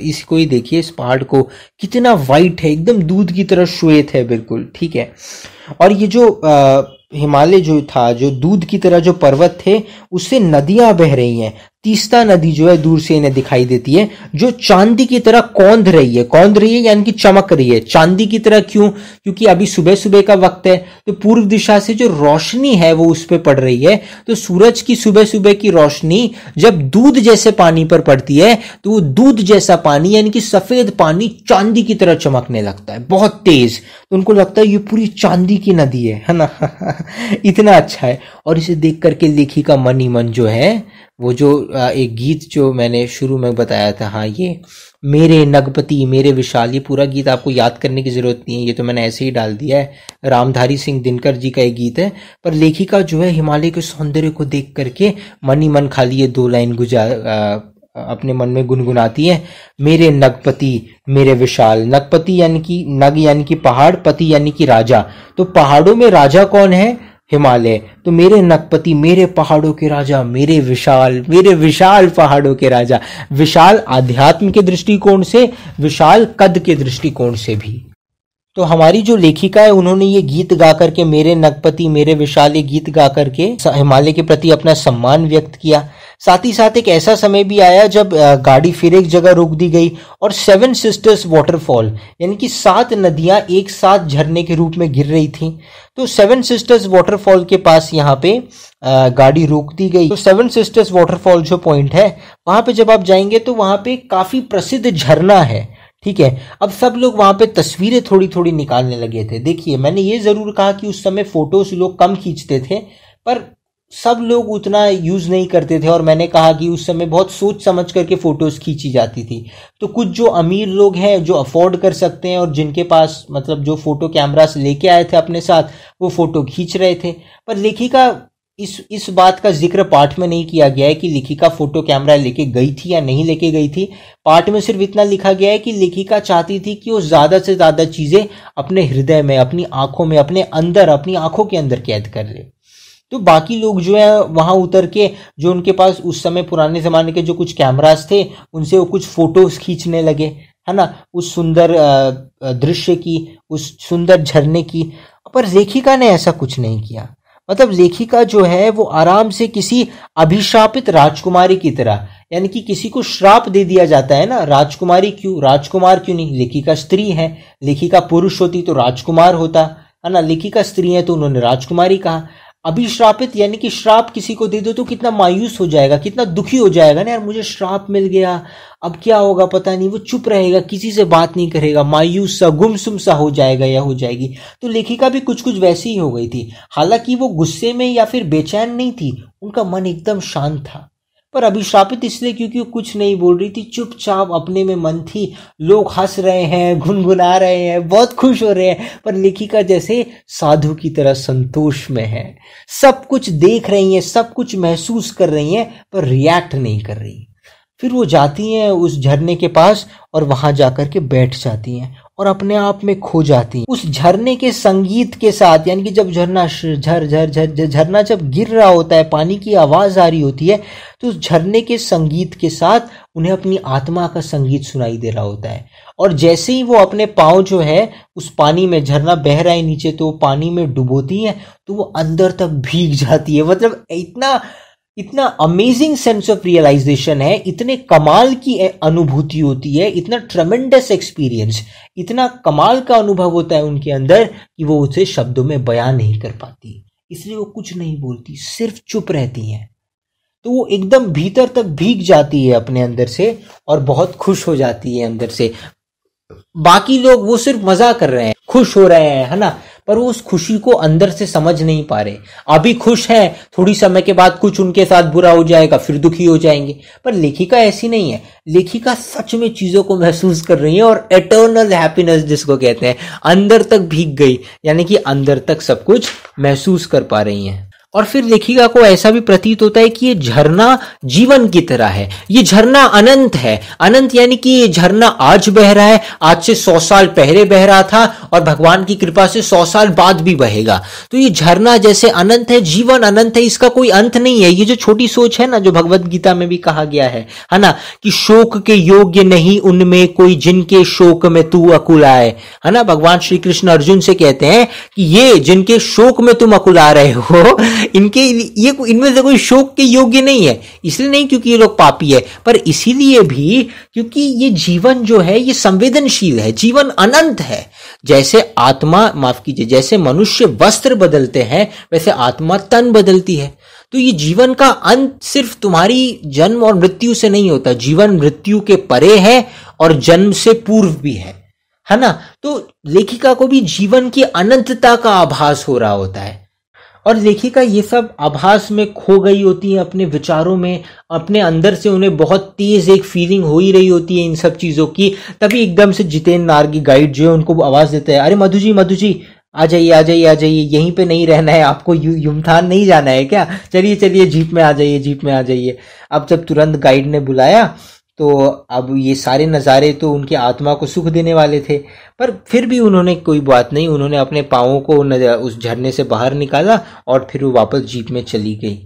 इसको ही देखिए इस पहाड़ को कितना वाइट है एकदम दूध की तरह श्वेत है बिल्कुल ठीक है और ये जो हिमालय जो था जो दूध की तरह जो पर्वत थे उससे नदियां बह रही हैं तीस्ता नदी जो है दूर से इन्हें दिखाई देती है जो चांदी की तरह कौंध रही है कौंध रही है यानी कि चमक रही है चांदी की तरह क्यों क्योंकि अभी सुबह सुबह का वक्त है तो पूर्व दिशा से जो रोशनी है वो उस पर पड़ रही है तो सूरज की सुबह सुबह की रोशनी जब दूध जैसे पानी पर पड़ती है तो वो दूध जैसा पानी यानी कि सफेद पानी चांदी की तरह चमकने लगता है बहुत तेज तो उनको लगता है ये पूरी चांदी की नदी है है ना इतना अच्छा है और इसे देख करके का मन ही मन जो है वो जो एक गीत जो मैंने शुरू में बताया था हाँ ये मेरे नगपति मेरे विशाल ये पूरा गीत आपको याद करने की ज़रूरत नहीं है ये तो मैंने ऐसे ही डाल दिया है रामधारी सिंह दिनकर जी का एक गीत है पर लेखिका जो है हिमालय के सौंदर्य को देख करके मन ही मन खाली ये दो लाइन गुजार अपने मन में गुनगुनाती है मेरे नगपति मेरे विशाल नगपति यानी कि नग यानी कि पहाड़ पति यानी कि राजा तो पहाड़ों में राजा कौन है हिमालय तो मेरे नकपति मेरे पहाड़ों के राजा मेरे विशाल मेरे विशाल पहाड़ों के राजा विशाल आध्यात्म के दृष्टिकोण से विशाल कद के दृष्टिकोण से भी तो हमारी जो लेखिका है उन्होंने ये गीत गा करके मेरे नगपति मेरे विशाल ये गीत गा करके हिमालय के प्रति अपना सम्मान व्यक्त किया साथ ही साथ एक ऐसा समय भी आया जब गाड़ी फिर एक जगह रोक दी गई और सेवन सिस्टर्स वाटरफॉल यानी कि सात नदियां एक साथ झरने के रूप में गिर रही थी तो सेवन सिस्टर्स वाटरफॉल के पास यहाँ पे गाड़ी रोक दी गई तो सेवन सिस्टर्स वाटरफॉल जो पॉइंट है वहां पे जब आप जाएंगे तो वहां पे काफी प्रसिद्ध झरना है ठीक है अब सब लोग वहां पे तस्वीरें थोड़ी थोड़ी निकालने लगे थे देखिए मैंने ये ज़रूर कहा कि उस समय फ़ोटोज़ लोग कम खींचते थे पर सब लोग उतना यूज़ नहीं करते थे और मैंने कहा कि उस समय बहुत सोच समझ करके फ़ोटोज़ खींची जाती थी तो कुछ जो अमीर लोग हैं जो अफोर्ड कर सकते हैं और जिनके पास मतलब जो फ़ोटो कैमरास लेके आए थे अपने साथ वो फ़ोटो खींच रहे थे पर लेखिका इस इस बात का जिक्र पाठ में नहीं किया गया है कि लिखिका फोटो कैमरा लेके गई थी या नहीं लेके गई थी पाठ में सिर्फ इतना लिखा गया है कि लिखिका चाहती थी कि वो ज़्यादा से ज़्यादा चीज़ें अपने हृदय में अपनी आंखों में अपने अंदर अपनी आंखों के अंदर कैद कर ले तो बाकी लोग जो है वहाँ उतर के जो उनके पास उस समय पुराने ज़माने के जो कुछ कैमराज थे उनसे वो कुछ फ़ोटोज़ खींचने लगे है ना उस सुंदर दृश्य की उस सुंदर झरने की पर रेखिका ने ऐसा कुछ नहीं किया मतलब लेखिका जो है वो आराम से किसी अभिशापित राजकुमारी की तरह यानी कि किसी को श्राप दे दिया जाता है ना राजकुमारी क्यों राजकुमार क्यों नहीं लेखिका स्त्री है लेखिका पुरुष होती तो राजकुमार होता है ना लेखिका स्त्री है तो उन्होंने राजकुमारी कहा अभिश्रापित यानी कि श्राप किसी को दे दो तो कितना मायूस हो जाएगा कितना दुखी हो जाएगा ना यार मुझे श्राप मिल गया अब क्या होगा पता नहीं वो चुप रहेगा किसी से बात नहीं करेगा मायूस सा गुमसुम सा हो जाएगा या हो जाएगी तो लेखिका भी कुछ कुछ वैसी ही हो गई थी हालांकि वो गुस्से में या फिर बेचैन नहीं थी उनका मन एकदम शांत था पर अभिशापित इसलिए क्योंकि वो कुछ नहीं बोल रही थी चुपचाप अपने में मन थी लोग हंस रहे हैं गुनगुना रहे हैं बहुत खुश हो रहे हैं पर लेखिका जैसे साधु की तरह संतोष में है सब कुछ देख रही हैं सब कुछ महसूस कर रही हैं पर रिएक्ट नहीं कर रही फिर वो जाती हैं उस झरने के पास और वहाँ जा के बैठ जाती हैं और अपने आप में खो जाती उस झरने के संगीत के साथ यानी कि जब झरना झर झर झर झरना जब गिर रहा होता है पानी की आवाज आ रही होती है तो उस झरने के संगीत के साथ उन्हें अपनी आत्मा का संगीत सुनाई दे रहा होता है और जैसे ही वो अपने पाँव जो है उस पानी में झरना बह रहा है नीचे तो वो पानी में डुबोती है तो वो अंदर तक भीग जाती है मतलब इतना इतना अमेजिंग सेंस ऑफ रियलाइजेशन है इतने कमाल की अनुभूति होती है इतना ट्रमेंडस एक्सपीरियंस इतना कमाल का अनुभव होता है उनके अंदर कि वो उसे शब्दों में बयान नहीं कर पाती इसलिए वो कुछ नहीं बोलती सिर्फ चुप रहती हैं तो वो एकदम भीतर तक भीग जाती है अपने अंदर से और बहुत खुश हो जाती है अंदर से बाकी लोग वो सिर्फ मजा कर रहे हैं खुश हो रहे हैं है ना पर वो उस खुशी को अंदर से समझ नहीं पा रहे अभी खुश हैं थोड़ी समय के बाद कुछ उनके साथ बुरा हो जाएगा फिर दुखी हो जाएंगे पर लेखिका ऐसी नहीं है लेखिका सच में चीज़ों को महसूस कर रही है और एटर्नल हैप्पीनेस जिसको कहते हैं अंदर तक भीग गई यानी कि अंदर तक सब कुछ महसूस कर पा रही हैं और फिर देखिएगा को ऐसा भी प्रतीत होता है कि ये झरना जीवन की तरह है ये झरना अनंत है अनंत यानी कि ये झरना आज बह रहा है आज से सौ साल पहले बह रहा था और भगवान की कृपा से सौ साल बाद भी बहेगा तो ये झरना जैसे अनंत है जीवन अनंत है इसका कोई अंत नहीं है ये जो छोटी सोच है ना जो भगवत गीता में भी कहा गया है है ना कि शोक के योग्य नहीं उनमें कोई जिनके शोक में तू अकुल आए है ना भगवान श्री कृष्ण अर्जुन से कहते हैं कि ये जिनके शोक में तुम अकुला रहे हो इनके ये इनमें से कोई शोक के योग्य नहीं है इसलिए नहीं क्योंकि ये लोग पापी है पर इसीलिए भी क्योंकि ये जीवन जो है ये संवेदनशील है जीवन अनंत है जैसे आत्मा माफ कीजिए जैसे मनुष्य वस्त्र बदलते हैं वैसे आत्मा तन बदलती है तो ये जीवन का अंत सिर्फ तुम्हारी जन्म और मृत्यु से नहीं होता जीवन मृत्यु के परे है और जन्म से पूर्व भी है है ना तो लेखिका को भी जीवन की अनंतता का आभास हो रहा होता है और लेखिका ये सब आभास में खो गई होती है अपने विचारों में अपने अंदर से उन्हें बहुत तेज एक फीलिंग हो ही रही होती है इन सब चीज़ों की तभी एकदम से जितेंद्र नारगी गाइड जो है उनको आवाज़ देता है अरे मधु जी मधु जी आ जाइए आ जाइए आ जाइए यहीं पे नहीं रहना है आपको यु, युमथान नहीं जाना है क्या चलिए चलिए जीप में आ जाइए जीप में आ जाइए अब जब तुरंत गाइड ने बुलाया तो अब ये सारे नज़ारे तो उनकी आत्मा को सुख देने वाले थे पर फिर भी उन्होंने कोई बात नहीं उन्होंने अपने पाँवों को उस झरने से बाहर निकाला और फिर वो वापस जीप में चली गई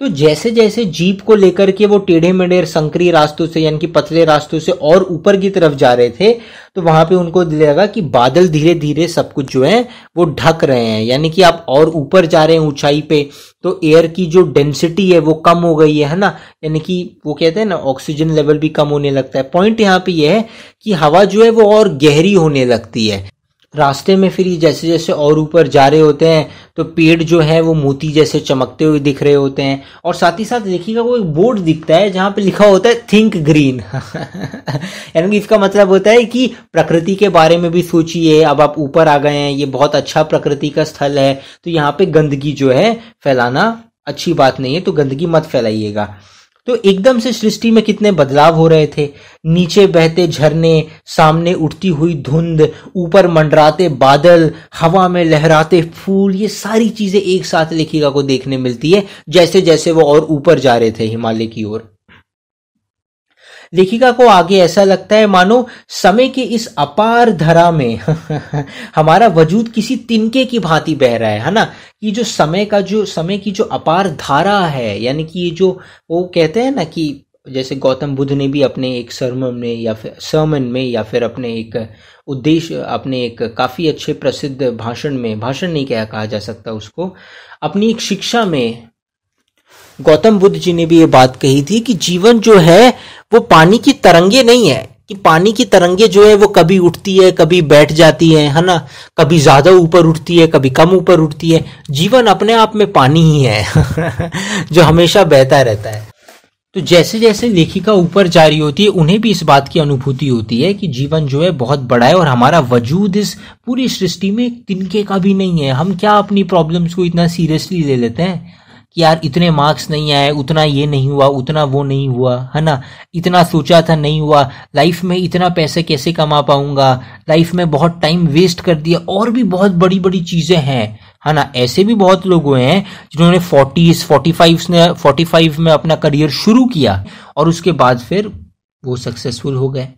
तो जैसे जैसे जीप को लेकर के वो टेढ़े मेढ़े संकरी रास्तों से यानी कि पतले रास्तों से और ऊपर की तरफ जा रहे थे तो वहां पे उनको लगा कि बादल धीरे धीरे सब कुछ जो है वो ढक रहे हैं यानी कि आप और ऊपर जा रहे हैं ऊंचाई पे तो एयर की जो डेंसिटी है वो कम हो गई है ना यानी कि वो कहते हैं ना ऑक्सीजन लेवल भी कम होने लगता है पॉइंट यहाँ पे यह है कि हवा जो है वो और गहरी होने लगती है रास्ते में फिर ये जैसे जैसे और ऊपर जा रहे होते हैं तो पेड़ जो है वो मोती जैसे चमकते हुए दिख रहे होते हैं और साथ ही साथ देखिएगा वो एक बोर्ड दिखता है जहाँ पे लिखा होता है थिंक ग्रीन यानी कि इसका मतलब होता है कि प्रकृति के बारे में भी सोचिए अब आप ऊपर आ गए हैं ये बहुत अच्छा प्रकृति का स्थल है तो यहाँ पे गंदगी जो है फैलाना अच्छी बात नहीं है तो गंदगी मत फैलाइएगा तो एकदम से सृष्टि में कितने बदलाव हो रहे थे नीचे बहते झरने सामने उठती हुई धुंध ऊपर मंडराते बादल हवा में लहराते फूल ये सारी चीजें एक साथ लेखिका को देखने मिलती है जैसे जैसे वो और ऊपर जा रहे थे हिमालय की ओर लेखिका को आगे ऐसा लगता है मानो समय की इस अपार धरा में हमारा वजूद किसी तिनके की भांति बह रहा है है ना कि जो समय का जो समय की जो अपार धारा है यानी कि ये जो वो कहते हैं ना कि जैसे गौतम बुद्ध ने भी अपने एक सरमन में या फिर सर्मन में या फिर अपने एक उद्देश्य अपने एक काफ़ी अच्छे प्रसिद्ध भाषण में भाषण नहीं क्या कहा जा सकता उसको अपनी एक शिक्षा में गौतम बुद्ध जी ने भी ये बात कही थी कि जीवन जो है वो पानी की तरंगे नहीं है कि पानी की तरंगे जो है वो कभी उठती है कभी बैठ जाती है है ना कभी ज्यादा ऊपर उठती है कभी कम ऊपर उठती है जीवन अपने आप में पानी ही है जो हमेशा बहता रहता है तो जैसे जैसे लेखिका ऊपर जा रही होती है उन्हें भी इस बात की अनुभूति होती है कि जीवन जो है बहुत बड़ा है और हमारा वजूद इस पूरी सृष्टि में तिनके का भी नहीं है हम क्या अपनी प्रॉब्लम्स को इतना सीरियसली ले लेते हैं कि यार इतने मार्क्स नहीं आए उतना ये नहीं हुआ उतना वो नहीं हुआ है ना इतना सोचा था नहीं हुआ लाइफ में इतना पैसे कैसे कमा पाऊंगा लाइफ में बहुत टाइम वेस्ट कर दिया और भी बहुत बड़ी बड़ी चीज़ें हैं है ना ऐसे भी बहुत लोग हुए हैं जिन्होंने फोर्टीज फोर्टी फाइव ने फोर्टी फाइव में अपना करियर शुरू किया और उसके बाद फिर वो सक्सेसफुल हो गए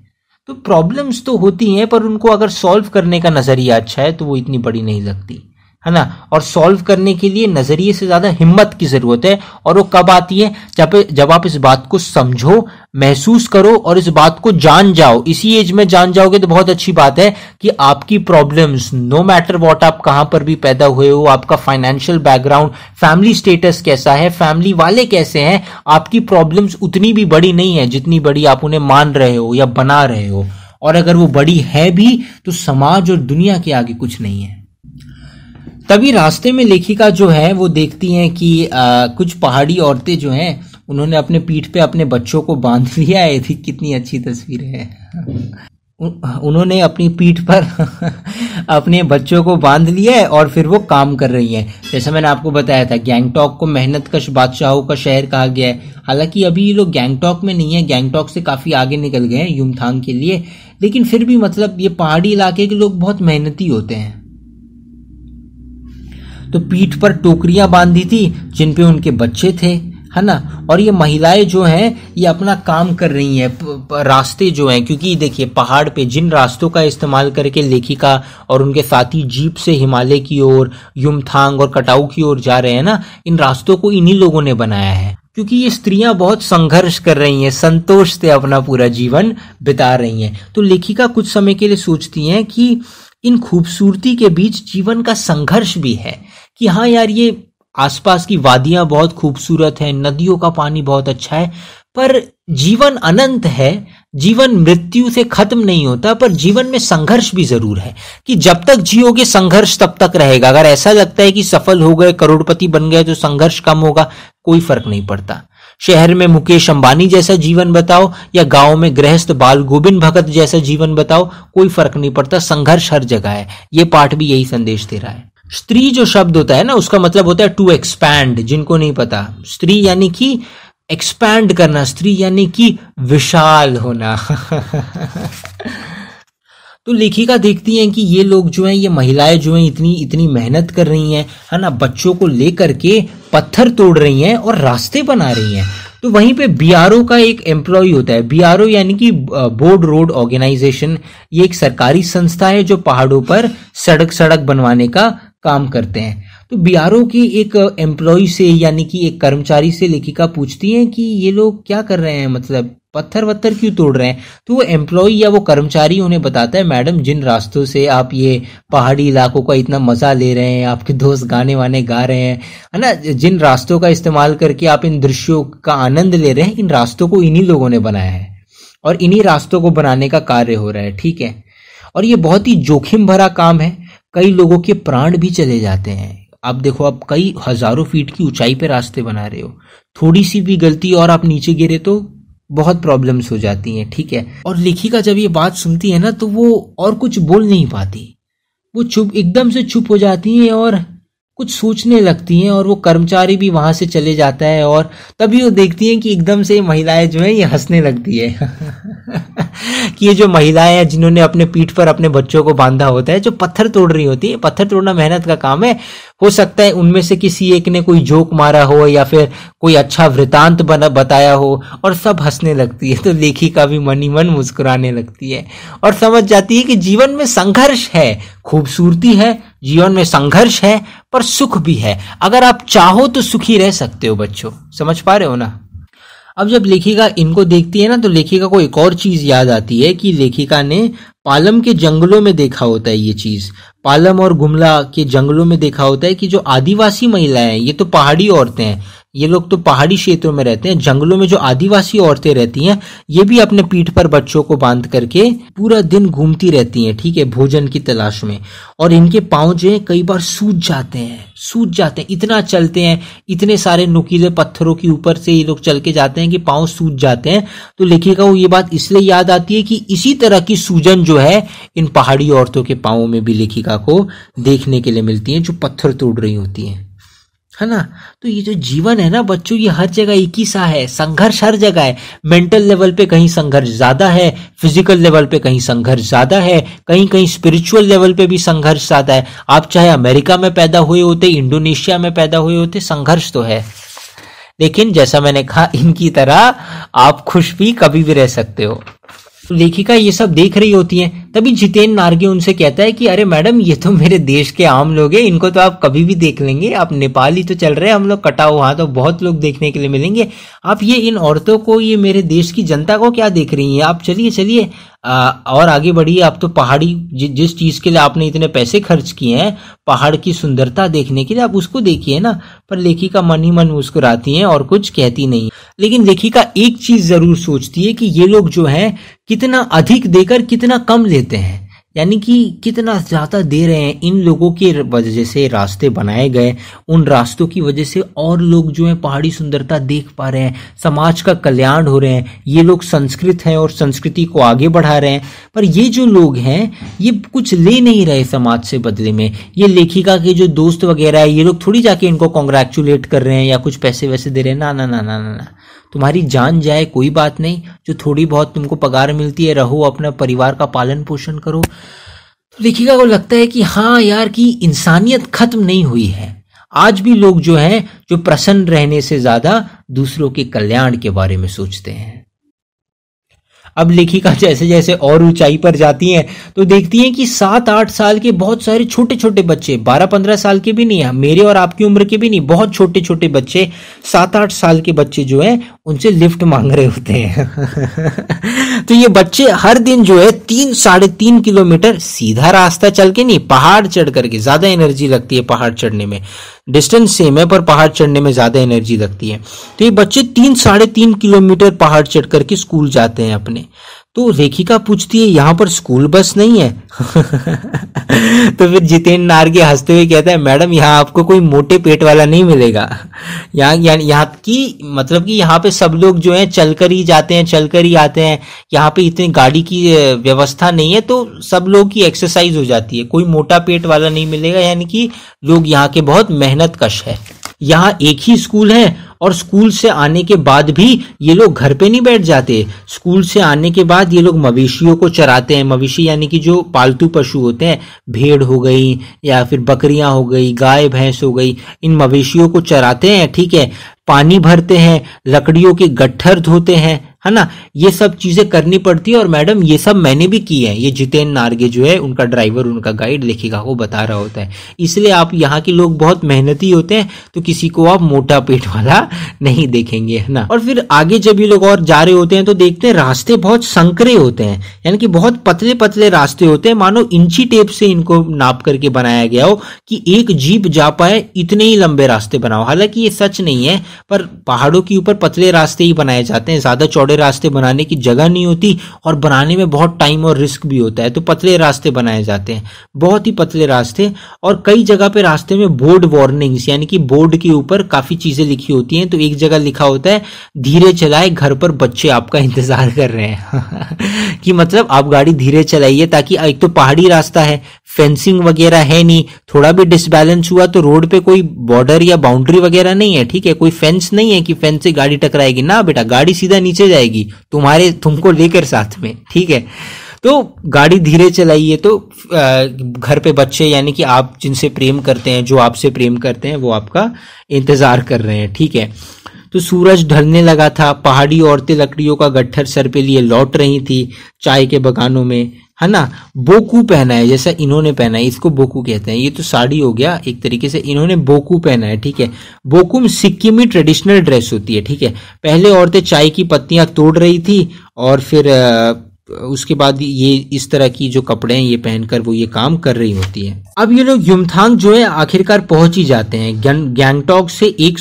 तो प्रॉब्लम्स तो होती हैं पर उनको अगर सॉल्व करने का नज़रिया अच्छा है तो वो इतनी बड़ी नहीं लगती है ना और सॉल्व करने के लिए नजरिए से ज्यादा हिम्मत की जरूरत है और वो कब आती है जब जब आप इस बात को समझो महसूस करो और इस बात को जान जाओ इसी एज में जान जाओगे तो बहुत अच्छी बात है कि आपकी प्रॉब्लम्स नो मैटर व्हाट आप कहां पर भी पैदा हुए हो आपका फाइनेंशियल बैकग्राउंड फैमिली स्टेटस कैसा है फैमिली वाले कैसे हैं आपकी प्रॉब्लम्स उतनी भी बड़ी नहीं है जितनी बड़ी आप उन्हें मान रहे हो या बना रहे हो और अगर वो बड़ी है भी तो समाज और दुनिया के आगे कुछ नहीं है तभी रास्ते में लेखिका जो है वो देखती हैं कि आ, कुछ पहाड़ी औरतें जो हैं उन्होंने अपने पीठ पे अपने बच्चों को बांध लिया है थी कितनी अच्छी तस्वीर है उन्होंने अपनी पीठ पर अपने बच्चों को बांध लिया है और फिर वो काम कर रही हैं जैसा मैंने आपको बताया था गैंगटॉक को मेहनत कश बादशाहों का शहर कहा गया है हालांकि अभी ये लोग गैंगटॉक में नहीं है गैंगटॉक से काफ़ी आगे निकल गए हैं युमथांग के लिए लेकिन फिर भी मतलब ये पहाड़ी इलाके के लोग बहुत मेहनती होते हैं तो पीठ पर टोकरियां बांधी थी जिनपे उनके बच्चे थे है ना और ये महिलाएं जो हैं ये अपना काम कर रही हैं रास्ते जो हैं क्योंकि देखिए पहाड़ पे जिन रास्तों का इस्तेमाल करके लेखिका और उनके साथी जीप से हिमालय की ओर युमथांग और कटाऊ की ओर जा रहे हैं ना इन रास्तों को इन्हीं लोगों ने बनाया है क्योंकि ये स्त्रियां बहुत संघर्ष कर रही हैं संतोष से अपना पूरा जीवन बिता रही हैं तो लेखिका कुछ समय के लिए सोचती हैं कि इन खूबसूरती के बीच जीवन का संघर्ष भी है कि हाँ यार ये आसपास की वादियां बहुत खूबसूरत हैं नदियों का पानी बहुत अच्छा है पर जीवन अनंत है जीवन मृत्यु से खत्म नहीं होता पर जीवन में संघर्ष भी जरूर है कि जब तक जियोगे संघर्ष तब तक रहेगा अगर ऐसा लगता है कि सफल हो गए करोड़पति बन गए तो संघर्ष कम होगा कोई फर्क नहीं पड़ता शहर में मुकेश अंबानी जैसा जीवन बताओ या गांव में गृहस्थ बाल गोविंद भगत जैसा जीवन बताओ कोई फर्क नहीं पड़ता संघर्ष हर जगह है ये पाठ भी यही संदेश दे रहा है स्त्री जो शब्द होता है ना उसका मतलब होता है टू एक्सपैंड जिनको नहीं पता स्त्री यानी कि एक्सपैंड करना स्त्री यानी कि विशाल होना तो लेखिका देखती हैं कि ये लोग जो हैं ये महिलाएं जो हैं इतनी इतनी मेहनत कर रही हैं है ना बच्चों को लेकर के पत्थर तोड़ रही हैं और रास्ते बना रही हैं तो वहीं पे बीआरओ का एक एम्प्लॉय होता है बीआरओ यानी कि बोर्ड रोड ऑर्गेनाइजेशन ये एक सरकारी संस्था है जो पहाड़ों पर सड़क सड़क बनवाने का काम करते हैं तो बी की एक एम्प्लॉय uh, से यानी कि एक कर्मचारी से लेखिका पूछती है कि ये लोग क्या कर रहे हैं मतलब पत्थर वत्थर क्यों तोड़ रहे हैं तो वो एम्प्लॉय या वो कर्मचारी उन्हें बताता है मैडम जिन रास्तों से आप ये पहाड़ी इलाकों का इतना मजा ले रहे हैं आपके दोस्त गाने वाने गा रहे हैं है ना जिन रास्तों का इस्तेमाल करके आप इन दृश्यों का आनंद ले रहे हैं इन रास्तों को इन्हीं लोगों ने बनाया है और इन्हीं रास्तों को बनाने का कार्य हो रहा है ठीक है और ये बहुत ही जोखिम भरा काम है कई लोगों के प्राण भी चले जाते हैं आप देखो आप कई हजारों फीट की ऊंचाई पर रास्ते बना रहे हो थोड़ी सी भी गलती और आप नीचे गिरे तो बहुत प्रॉब्लम्स हो जाती हैं ठीक है और लेखिका जब ये बात सुनती है ना तो वो और कुछ बोल नहीं पाती वो चुप एकदम से चुप हो जाती है और कुछ सोचने लगती हैं और वो कर्मचारी भी वहां से चले जाता है और तभी वो देखती हैं कि एकदम से महिलाएं जो है ये हंसने लगती है कि ये जो महिलाएं हैं जिन्होंने अपने पीठ पर अपने बच्चों को बांधा होता है जो पत्थर तोड़ रही होती है पत्थर तोड़ना मेहनत का काम है हो सकता है उनमें से किसी एक ने कोई जोक मारा हो या फिर कोई अच्छा वृतांत बना बताया हो और सब हंसने लगती है तो लेखिका भी मनी मन मुस्कुराने लगती है और समझ जाती है कि जीवन में संघर्ष है खूबसूरती है जीवन में संघर्ष है पर सुख भी है अगर आप चाहो तो सुखी रह सकते हो बच्चों समझ पा रहे हो ना अब जब लेखिका इनको देखती है ना तो लेखिका को एक और चीज याद आती है कि लेखिका ने पालम के जंगलों में देखा होता है ये चीज पालम और गुमला के जंगलों में देखा होता है कि जो आदिवासी महिलाएं हैं ये तो पहाड़ी औरतें हैं ये लोग तो पहाड़ी क्षेत्रों में रहते हैं जंगलों में जो आदिवासी औरतें रहती हैं ये भी अपने पीठ पर बच्चों को बांध करके पूरा दिन घूमती रहती हैं ठीक है भोजन की तलाश में और इनके पाँव जो है कई बार सूज जाते हैं सूज जाते हैं इतना चलते हैं इतने सारे नुकीले पत्थरों के ऊपर से ये लोग चल के जाते हैं कि पाँव सूज जाते हैं तो लेखिका को ये बात इसलिए याद आती है कि इसी तरह की सूजन जो है इन पहाड़ी औरतों के पाँवों में भी लेखिका को देखने के लिए मिलती है जो पत्थर तोड़ रही होती हैं है ना तो ये जो जीवन है ना बच्चों ये हर जगह एक ही सा है संघर्ष हर जगह है मेंटल लेवल पे कहीं संघर्ष ज्यादा है फिजिकल लेवल पे कहीं संघर्ष ज्यादा है कहीं कहीं स्पिरिचुअल लेवल पे भी संघर्ष ज्यादा है आप चाहे अमेरिका में पैदा हुए होते इंडोनेशिया में पैदा हुए होते संघर्ष तो है लेकिन जैसा मैंने कहा इनकी तरह आप खुश भी कभी भी रह सकते हो लेखिका ये सब देख रही होती है तभी जितेन नार्गे उनसे कहता है कि अरे मैडम ये तो मेरे देश के आम लोग हैं इनको तो आप कभी भी देख लेंगे आप नेपाली तो चल रहे हैं हम लोग कटा हुआ तो बहुत लोग देखने के लिए मिलेंगे आप ये इन औरतों को ये मेरे देश की जनता को क्या देख रही हैं आप चलिए चलिए और आगे बढ़िए आप तो पहाड़ी जि, जिस चीज़ के लिए आपने इतने पैसे खर्च किए हैं पहाड़ की सुंदरता देखने के लिए आप उसको देखिए ना पर लेखिका मन ही मन मुस्कुराती है और कुछ कहती नहीं लेकिन लेखिका एक चीज़ ज़रूर सोचती है कि ये लोग जो है कितना अधिक देकर कितना कम लेते देते हैं यानी कि कितना ज़्यादा दे रहे हैं इन लोगों की वजह से रास्ते बनाए गए उन रास्तों की वजह से और लोग जो है पहाड़ी सुंदरता देख पा रहे हैं समाज का कल्याण हो रहे हैं ये लोग संस्कृत हैं और संस्कृति को आगे बढ़ा रहे हैं पर ये जो लोग हैं ये कुछ ले नहीं रहे समाज से बदले में ये लेखिका के जो दोस्त वगैरह है ये लोग थोड़ी जाके इनको कॉन्ग्रेचुलेट कर रहे हैं या कुछ पैसे वैसे दे रहे हैं ना ना ना ना ना, ना। तुम्हारी जान जाए कोई बात नहीं जो थोड़ी बहुत तुमको पगार मिलती है रहो अपने परिवार का पालन पोषण करो तो देखिएगा वो लगता है कि हाँ यार कि इंसानियत खत्म नहीं हुई है आज भी लोग जो हैं जो प्रसन्न रहने से ज़्यादा दूसरों के कल्याण के बारे में सोचते हैं अब लेखिका जैसे जैसे और ऊंचाई पर जाती हैं तो देखती हैं कि सात आठ साल के बहुत सारे छोटे छोटे बच्चे बारह पंद्रह साल के भी नहीं है मेरे और आपकी उम्र के भी नहीं बहुत छोटे छोटे बच्चे सात आठ साल के बच्चे जो है उनसे लिफ्ट मांग रहे होते हैं तो ये बच्चे हर दिन जो है तीन साढ़े तीन किलोमीटर सीधा रास्ता चल के नहीं पहाड़ चढ़ करके ज्यादा एनर्जी लगती है पहाड़ चढ़ने में डिस्टेंस सेम है पर पहाड़ चढ़ने में ज्यादा एनर्जी लगती है तो ये बच्चे तीन साढ़े तीन किलोमीटर पहाड़ चढ़ करके स्कूल जाते हैं अपने तो रेखिका पूछती है यहाँ पर स्कूल बस नहीं है तो फिर जितेंद्र नारगे हंसते हुए कहता है मैडम यहाँ आपको कोई मोटे पेट वाला नहीं मिलेगा यहाँ यहाँ की मतलब कि यहाँ पे सब लोग जो है चलकर ही जाते हैं चलकर ही आते हैं यहाँ पे इतनी गाड़ी की व्यवस्था नहीं है तो सब लोग की एक्सरसाइज हो जाती है कोई मोटा पेट वाला नहीं मिलेगा यानी कि लोग यहाँ के बहुत मेहनत कश है यहाँ एक ही स्कूल है और स्कूल से आने के बाद भी ये लोग घर पे नहीं बैठ जाते स्कूल से आने के बाद ये लोग मवेशियों को चराते हैं मवेशी यानी कि जो पालतू पशु होते हैं भेड़ हो गई या फिर बकरियां हो गई गाय भैंस हो गई इन मवेशियों को चराते हैं ठीक है पानी भरते हैं लकड़ियों के गट्ठर धोते हैं है ना ये सब चीज़ें करनी पड़ती है और मैडम ये सब मैंने भी की है ये जितेन नार्गे जो है उनका ड्राइवर उनका गाइड देखिएगा वो बता रहा होता है इसलिए आप यहाँ के लोग बहुत मेहनती होते हैं तो किसी को आप मोटा पेट वाला नहीं देखेंगे है ना और फिर आगे जब ये लोग और जा रहे होते हैं तो देखते हैं रास्ते बहुत संकरे होते हैं यानी कि बहुत पतले पतले रास्ते होते हैं मानो इंची टेप से इनको नाप करके बनाया गया हो कि एक जीप जा पाए इतने ही लंबे रास्ते बनाओ हालांकि ये सच नहीं है पर पहाड़ों के ऊपर पतले रास्ते ही बनाए जाते हैं ज्यादा चौड़े चौड़े रास्ते बनाने की जगह नहीं होती और बनाने में बहुत टाइम और रिस्क भी होता है तो पतले रास्ते बनाए जाते हैं बहुत ही पतले रास्ते और कई जगह पे रास्ते में बोर्ड वार्निंग्स यानी कि बोर्ड के ऊपर काफ़ी चीज़ें लिखी होती हैं तो एक जगह लिखा होता है धीरे चलाए घर पर बच्चे आपका इंतज़ार कर रहे हैं कि मतलब आप गाड़ी धीरे चलाइए ताकि एक तो पहाड़ी रास्ता है फेंसिंग वगैरह है नहीं थोड़ा भी डिसबैलेंस हुआ तो रोड पे कोई बॉर्डर या बाउंड्री वगैरह नहीं है ठीक है कोई फेंस नहीं है कि फेंस से गाड़ी टकराएगी ना बेटा गाड़ी सीधा नीचे जाएगी जाएगी तुम्हारे तुमको लेकर साथ में ठीक है तो गाड़ी धीरे चलाइए तो घर पे बच्चे यानी कि आप जिनसे प्रेम करते हैं जो आपसे प्रेम करते हैं वो आपका इंतजार कर रहे हैं ठीक है तो सूरज ढलने लगा था पहाड़ी औरतें लकड़ियों का गट्ठर सर पे लिए लौट रही थी चाय के बगानों में है ना बोकू पहना है जैसा इन्होंने पहना है इसको बोकू कहते हैं ये तो साड़ी हो गया एक तरीके से इन्होंने बोकू पहना है ठीक है बोकू में सिक्किमी ट्रेडिशनल ड्रेस होती है ठीक है पहले औरतें चाय की पत्तियां तोड़ रही थी और फिर उसके बाद ये इस तरह की जो कपड़े हैं ये पहनकर वो ये काम कर रही होती है अब ये लोग युमथांग जो है आखिरकार पहुंच ही जाते हैं गैंगटॉक से एक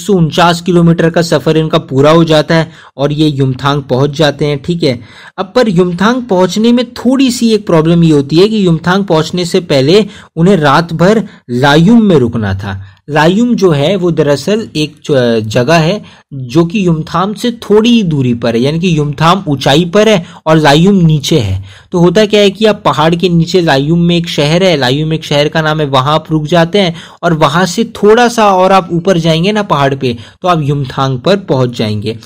किलोमीटर का सफर इनका पूरा हो जाता है और ये युमथांग पहुंच जाते हैं ठीक है अब पर युमथांग पहुंचने में थोड़ी सी एक प्रॉब्लम ये होती है कि युमथांग पहुंचने से पहले उन्हें रात भर लायुम में रुकना था लायुम जो है वो दरअसल एक जगह है जो कि युमथाम से थोड़ी ही दूरी पर है यानी कि युमथाम ऊंचाई पर है और लायुम नीचे है तो होता क्या है कि आप पहाड़ के नीचे लायुम में एक शहर है लायुम एक शहर का नाम है वहां आप रुक जाते हैं और वहां से थोड़ा सा और आप ऊपर जाएंगे ना पहाड़ पे तो आप युमथांग पर पहुंच जाएंगे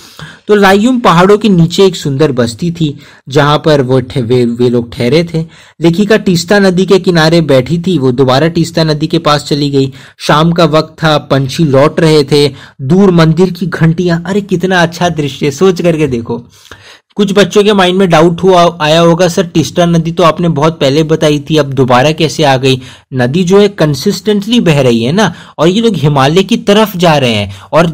तो लायुम पहाड़ों के नीचे एक सुंदर बस्ती थी जहां पर वो वे, वे लोग ठहरे थे लेखिका टीस्ता नदी के किनारे बैठी थी वो दोबारा टीस्ता नदी के पास चली गई शाम का वक्त था पंछी लौट रहे थे दूर मंदिर की घंटियां अरे कितना अच्छा दृश्य सोच करके देखो कुछ बच्चों के माइंड में डाउट हुआ आया होगा सर टिस्टा नदी तो आपने बहुत पहले बताई थी अब दोबारा कैसे आ गई नदी जो है कंसिस्टेंटली बह रही है ना और ये लोग हिमालय की तरफ जा रहे हैं और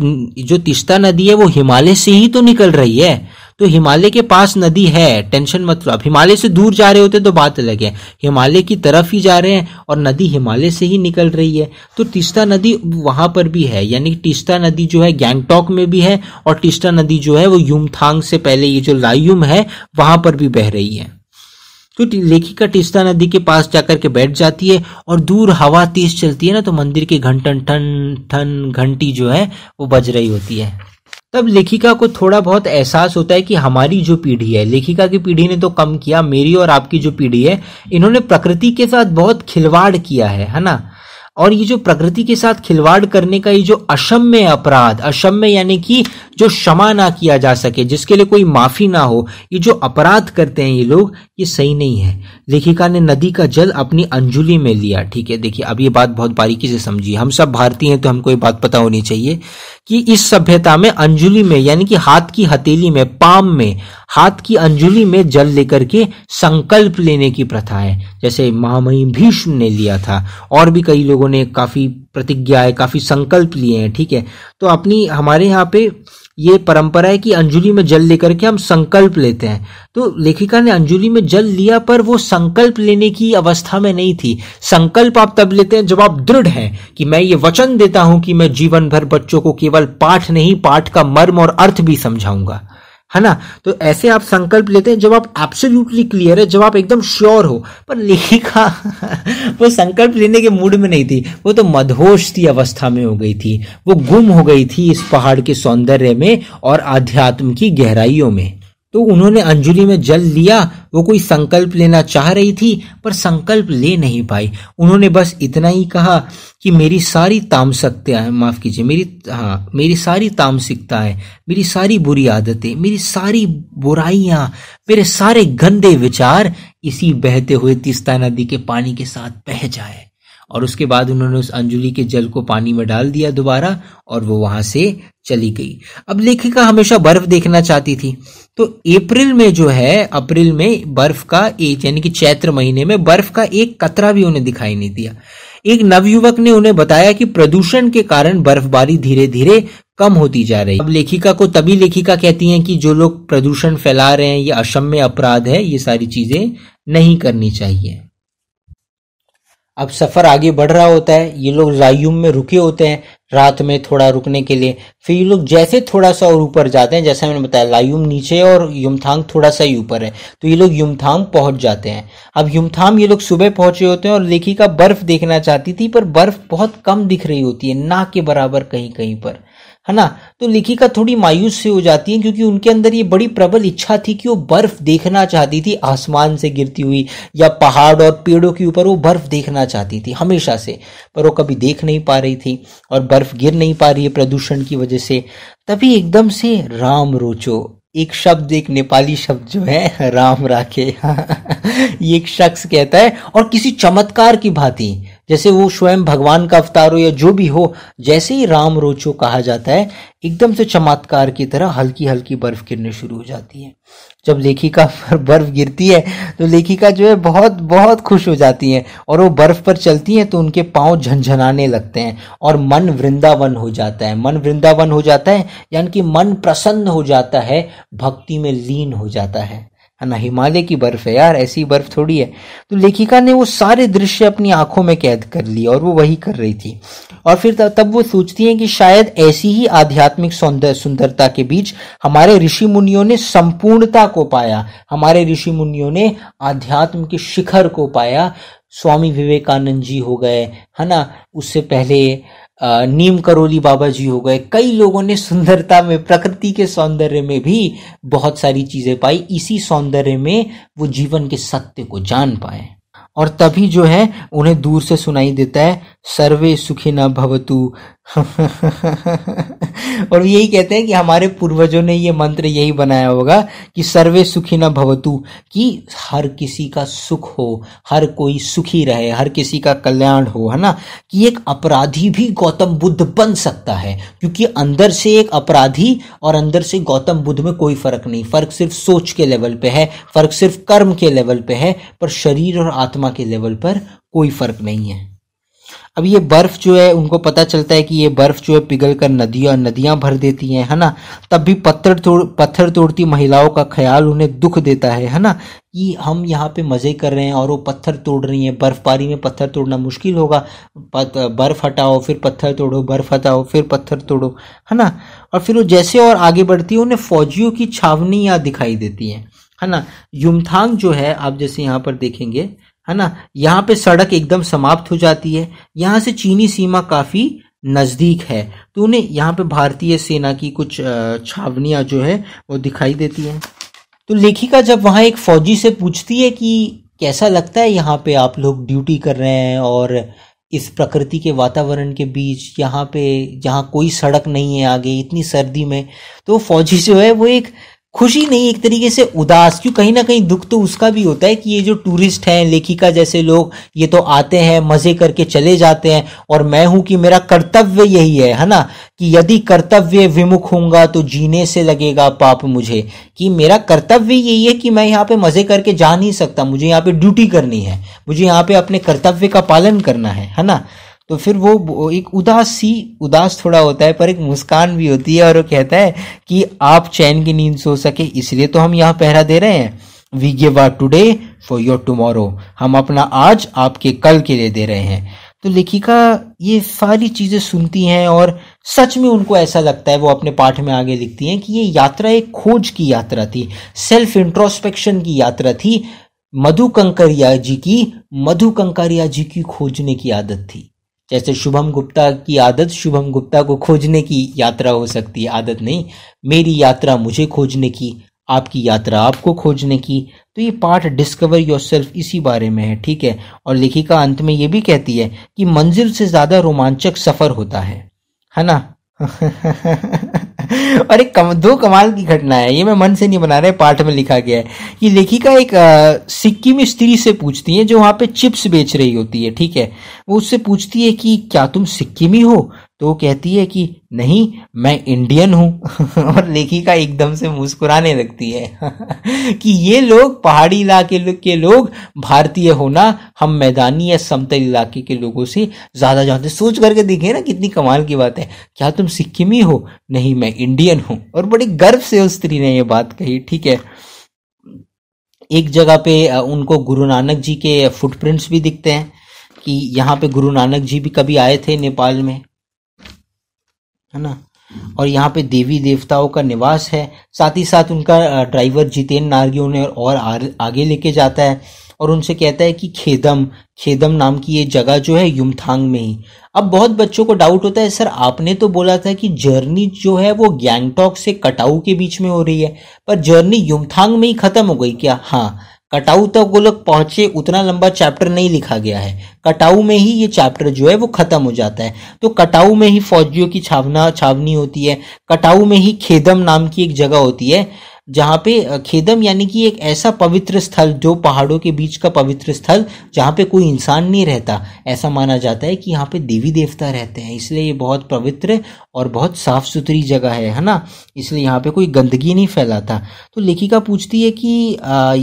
जो तिस्ता नदी है वो हिमालय से ही तो निकल रही है तो हिमालय के पास नदी है टेंशन मत लो आप हिमालय से दूर जा रहे होते तो बात अलग है हिमालय की तरफ ही जा रहे हैं और नदी हिमालय से ही निकल रही है तो टिस्टा नदी वहां पर भी है यानी टिस्टा नदी जो है गैंगटोक में भी है और टिस्टा नदी जो है वो युमथांग से पहले ये जो लायुम है वहां पर भी बह रही है तो लेखिका टिस्टा नदी के पास जाकर के बैठ जाती है और दूर हवा तेज चलती है ना तो मंदिर के घंटन ठन ठन घंटी जो है वो बज रही होती है तब लेखिका को थोड़ा बहुत एहसास होता है कि हमारी जो पीढ़ी है लेखिका की पीढ़ी ने तो कम किया मेरी और आपकी जो पीढ़ी है इन्होंने प्रकृति के साथ बहुत खिलवाड़ किया है है ना और ये जो प्रकृति के साथ खिलवाड़ करने का ये जो अशम्य अपराध अशम्य यानी कि जो क्षमा ना किया जा सके जिसके लिए कोई माफी ना हो ये जो अपराध करते हैं ये लोग ये सही नहीं है लेखिका ने नदी का जल अपनी अंजुली में लिया ठीक है देखिए अब ये बात बहुत बारीकी से समझिए हम सब भारतीय हैं तो हमको ये बात पता होनी चाहिए कि इस सभ्यता में अंजुली में यानी कि हाथ की हथेली में पाम में हाथ की अंजुली में जल लेकर के संकल्प लेने की प्रथा है जैसे महामहिम भीष्म ने लिया था और भी कई लोगों लोगों ने काफ़ी प्रतिज्ञाएं काफ़ी संकल्प लिए हैं ठीक है तो अपनी हमारे यहाँ पे ये परंपरा है कि अंजुली में जल लेकर के हम संकल्प लेते हैं तो लेखिका ने अंजुली में जल लिया पर वो संकल्प लेने की अवस्था में नहीं थी संकल्प आप तब लेते हैं जब आप दृढ़ हैं कि मैं ये वचन देता हूं कि मैं जीवन भर बच्चों को केवल पाठ नहीं पाठ का मर्म और अर्थ भी समझाऊंगा है ना तो ऐसे आप संकल्प लेते हैं जब आप एब्सोल्युटली क्लियर है जब आप एकदम श्योर हो पर लेखिका वो संकल्प लेने के मूड में नहीं थी वो तो मधोश थी अवस्था में हो गई थी वो गुम हो गई थी इस पहाड़ के सौंदर्य में और अध्यात्म की गहराइयों में तो उन्होंने अंजलि में जल लिया वो कोई संकल्प लेना चाह रही थी पर संकल्प ले नहीं पाई उन्होंने बस इतना ही कहा कि मेरी सारी तामसकताएं माफ़ कीजिए मेरी हाँ मेरी सारी तामसिकताएं मेरी सारी बुरी आदतें मेरी सारी बुराइयाँ मेरे सारे गंदे विचार इसी बहते हुए तीस्ता नदी के पानी के साथ बह जाए और उसके बाद उन्होंने उस अंजलि के जल को पानी में डाल दिया दोबारा और वो वहां से चली गई अब लेखिका हमेशा बर्फ देखना चाहती थी तो अप्रैल में जो है अप्रैल में बर्फ का एक यानी कि चैत्र महीने में बर्फ का एक कतरा भी उन्हें दिखाई नहीं दिया एक नवयुवक ने उन्हें बताया कि प्रदूषण के कारण बर्फबारी धीरे धीरे कम होती जा रही अब लेखिका को तभी लेखिका कहती हैं कि जो लोग प्रदूषण फैला रहे हैं ये अक्षम्य अपराध है ये सारी चीजें नहीं करनी चाहिए अब सफ़र आगे बढ़ रहा होता है ये लोग जायुम में रुके होते हैं रात में थोड़ा रुकने के लिए फिर ये लोग जैसे थोड़ा सा और ऊपर जाते हैं जैसा मैंने बताया लायुम नीचे और युमथांग थोड़ा सा ही ऊपर है तो ये लोग युमथांग पहुंच जाते हैं अब युमथांग ये लोग सुबह पहुंचे होते हैं और लेखी का बर्फ देखना चाहती थी पर बर्फ बहुत कम दिख रही होती है ना के बराबर कहीं कहीं पर है ना तो लेखिका थोड़ी मायूस से हो जाती है क्योंकि उनके अंदर ये बड़ी प्रबल इच्छा थी कि वो बर्फ देखना चाहती थी आसमान से गिरती हुई या पहाड़ और पेड़ों के ऊपर वो बर्फ देखना चाहती थी हमेशा से पर वो कभी देख नहीं पा रही थी और बर्फ गिर नहीं पा रही है प्रदूषण की वजह से तभी एकदम से राम रोचो एक शब्द एक नेपाली शब्द जो है राम राखे ये एक शख्स कहता है और किसी चमत्कार की भांति जैसे वो स्वयं भगवान का अवतार हो या जो भी हो जैसे ही राम रोचो कहा जाता है एकदम से चमत्कार की तरह हल्की हल्की बर्फ गिरने शुरू हो जाती है जब लेखिका पर बर्फ गिरती है तो लेखिका जो है बहुत बहुत खुश हो जाती है और वो बर्फ पर चलती हैं तो उनके पाँव झंझनाने लगते हैं और मन वृंदावन हो जाता है मन वृंदावन हो जाता है यानी कि मन प्रसन्न हो जाता है भक्ति में लीन हो जाता है है ना हिमालय की बर्फ है यार ऐसी बर्फ थोड़ी है तो लेखिका ने वो सारे दृश्य अपनी आंखों में कैद कर लिए और वो वही कर रही थी और फिर तब वो सोचती हैं कि शायद ऐसी ही आध्यात्मिक सौंदर्य सुंदरता के बीच हमारे ऋषि मुनियों ने संपूर्णता को पाया हमारे ऋषि मुनियों ने आध्यात्म के शिखर को पाया स्वामी विवेकानंद जी हो गए है ना उससे पहले नीम करोली बाबा जी हो गए कई लोगों ने सुंदरता में प्रकृति के सौंदर्य में भी बहुत सारी चीज़ें पाई इसी सौंदर्य में वो जीवन के सत्य को जान पाए और तभी जो है उन्हें दूर से सुनाई देता है सर्वे सुखी न भवतु और यही कहते हैं कि हमारे पूर्वजों ने ये मंत्र यही बनाया होगा कि सर्वे सुखी न भवतु कि हर किसी का सुख हो हर कोई सुखी रहे हर किसी का कल्याण हो है ना कि एक अपराधी भी गौतम बुद्ध बन सकता है क्योंकि अंदर से एक अपराधी और अंदर से गौतम बुद्ध में कोई फर्क नहीं फर्क सिर्फ सोच के लेवल पे है फर्क सिर्फ कर्म के लेवल पे है पर शरीर और आत्मा के लेवल पर कोई फर्क नहीं है अब ये बर्फ़ जो है उनको पता चलता है कि ये बर्फ़ जो है पिघल कर नदियाँ नदियाँ भर देती हैं है ना तब भी पत्थर तोड़ पत्थर तोड़ती महिलाओं का ख्याल उन्हें दुख देता है है ना कि हम यहाँ पे मज़े कर रहे हैं और वो पत्थर तोड़ रही हैं बर्फ़बारी में पत्थर तोड़ना मुश्किल होगा बर्फ़ हटाओ फिर पत्थर तोड़ो बर्फ़ हटाओ फिर पत्थर तोड़ो है ना और फिर वो जैसे और आगे बढ़ती है उन्हें फौजियों की छावनी यहाँ दिखाई देती है है ना युमथांग जो है आप जैसे यहाँ पर देखेंगे है ना यहाँ पे सड़क एकदम समाप्त हो जाती है यहाँ से चीनी सीमा काफ़ी नज़दीक है तो उन्हें यहाँ पे भारतीय सेना की कुछ छावनियाँ जो है वो दिखाई देती हैं तो लेखिका जब वहाँ एक फौजी से पूछती है कि कैसा लगता है यहाँ पे आप लोग ड्यूटी कर रहे हैं और इस प्रकृति के वातावरण के बीच यहाँ पे जहाँ कोई सड़क नहीं है आगे इतनी सर्दी में तो फौजी जो है वो एक खुशी नहीं एक तरीके से उदास क्यों कहीं ना कहीं दुख तो उसका भी होता है कि ये जो टूरिस्ट हैं लेखिका जैसे लोग ये तो आते हैं मजे करके चले जाते हैं और मैं हूं कि मेरा कर्तव्य यही है है ना कि यदि कर्तव्य विमुख होऊंगा तो जीने से लगेगा पाप मुझे कि मेरा कर्तव्य यही है कि मैं यहाँ पे मजे करके जा नहीं सकता मुझे यहाँ पे ड्यूटी करनी है मुझे यहाँ पे अपने कर्तव्य का पालन करना है है ना तो फिर वो एक उदास सी उदास थोड़ा होता है पर एक मुस्कान भी होती है और वो कहता है कि आप चैन की नींद सो सके इसलिए तो हम यहाँ पहरा दे रहे हैं we give our today for your tomorrow हम अपना आज आपके कल के लिए दे रहे हैं तो लेखिका ये सारी चीज़ें सुनती हैं और सच में उनको ऐसा लगता है वो अपने पाठ में आगे लिखती हैं कि ये यात्रा एक खोज की यात्रा थी सेल्फ इंट्रोस्पेक्शन की यात्रा थी मधु कंकरिया जी की मधु कंकरिया जी की खोजने की आदत थी जैसे शुभम गुप्ता की आदत शुभम गुप्ता को खोजने की यात्रा हो सकती है आदत नहीं मेरी यात्रा मुझे खोजने की आपकी यात्रा आपको खोजने की तो ये पार्ट डिस्कवर योर सेल्फ इसी बारे में है ठीक है और लेखिका अंत में ये भी कहती है कि मंजिल से ज़्यादा रोमांचक सफ़र होता है है ना और एक कम, दो कमाल की घटना है ये मैं मन से नहीं बना रहा पाठ में लिखा गया है कि लेखिका एक सिक्किम स्त्री से पूछती है जो वहां पे चिप्स बेच रही होती है ठीक है वो उससे पूछती है कि क्या तुम सिक्किमी हो तो कहती है कि नहीं मैं इंडियन हूँ और लेखिका एकदम से मुस्कुराने लगती है कि ये लोग पहाड़ी इलाके के लोग भारतीय होना हम मैदानी या समतल इलाके के लोगों से ज़्यादा जानते सोच करके देखे ना कितनी कमाल की बात है क्या तुम सिक्किमी हो नहीं मैं इंडियन हूँ और बड़े गर्व से उस स्त्री ने ये बात कही ठीक है एक जगह पे उनको गुरु नानक जी के फुटप्रिंट्स भी दिखते हैं कि यहाँ पे गुरु नानक जी भी कभी आए थे नेपाल में है ना और यहाँ पे देवी देवताओं का निवास है साथ ही साथ उनका ड्राइवर जितेंद्र नारगी उन्हें और आगे लेके जाता है और उनसे कहता है कि खेदम खेदम नाम की ये जगह जो है युमथांग में ही अब बहुत बच्चों को डाउट होता है सर आपने तो बोला था कि जर्नी जो है वो गैंगटॉक से कटाऊ के बीच में हो रही है पर जर्नी युमथांग में ही खत्म हो गई क्या हाँ कटाऊ तक वो लोग पहुंचे उतना लंबा चैप्टर नहीं लिखा गया है कटाऊ में ही ये चैप्टर जो है वो ख़त्म हो जाता है तो कटाऊ में ही फौजियों की छावना छावनी होती है कटाऊ में ही खेदम नाम की एक जगह होती है जहाँ पे खेदम यानी कि एक ऐसा पवित्र स्थल जो पहाड़ों के बीच का पवित्र स्थल जहाँ पे कोई इंसान नहीं रहता ऐसा माना जाता है कि यहाँ पे देवी देवता रहते हैं इसलिए ये बहुत पवित्र और बहुत साफ सुथरी जगह है है ना इसलिए यहाँ पे कोई गंदगी नहीं फैलाता तो लेखिका पूछती है कि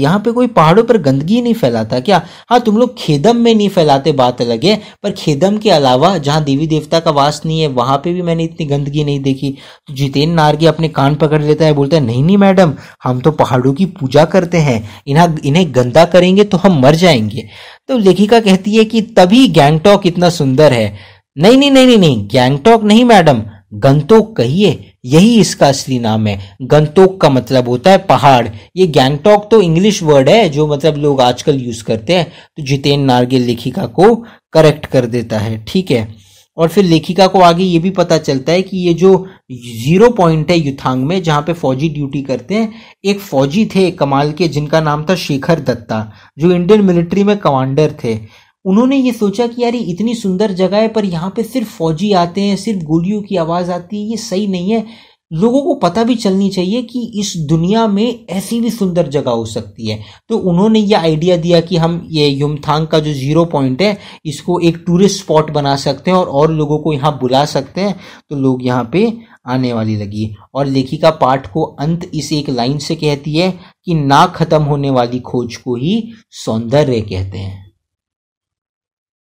यहाँ पे कोई पहाड़ों पर गंदगी नहीं फैलाता क्या हाँ तुम लोग खेदम में नहीं फैलाते बात अलग है पर खेदम के अलावा जहाँ देवी देवता का वास नहीं है वहाँ पे भी मैंने इतनी गंदगी नहीं देखी तो जितेंद्र नारगी अपने कान पकड़ लेता है बोलता है नहीं नहीं मैडम हम तो पहाड़ों की पूजा करते हैं इन्हें इन्हें गंदा करेंगे तो हम मर जाएंगे तो लेखिका कहती है कि तभी गैंगटॉक इतना सुंदर है नहीं नहीं नहीं नहीं नहीं गैंगटॉक नहीं मैडम गंतोक कहिए यही इसका असली नाम है गंतोक का मतलब होता है पहाड़ ये गैंगटोक तो इंग्लिश वर्ड है जो मतलब लोग आजकल यूज करते हैं तो जितेंद्र नार्गे लेखिका को करेक्ट कर देता है ठीक है और फिर लेखिका को आगे ये भी पता चलता है कि ये जो जीरो पॉइंट है युथांग में जहाँ पे फौजी ड्यूटी करते हैं एक फौजी थे कमाल के जिनका नाम था शेखर दत्ता जो इंडियन मिलिट्री में कमांडर थे उन्होंने ये सोचा कि यार इतनी सुंदर जगह है पर यहाँ पे सिर्फ फौजी आते हैं सिर्फ गोलियों की आवाज़ आती है ये सही नहीं है लोगों को पता भी चलनी चाहिए कि इस दुनिया में ऐसी भी सुंदर जगह हो सकती है तो उन्होंने ये आइडिया दिया कि हम ये युमथांग का जो ज़ीरो पॉइंट है इसको एक टूरिस्ट स्पॉट बना सकते हैं और और लोगों को यहाँ बुला सकते हैं तो लोग यहाँ पे आने वाली लगी और लेखिका पाठ को अंत इस एक लाइन से कहती है कि ना खत्म होने वाली खोज को ही सौंदर्य कहते हैं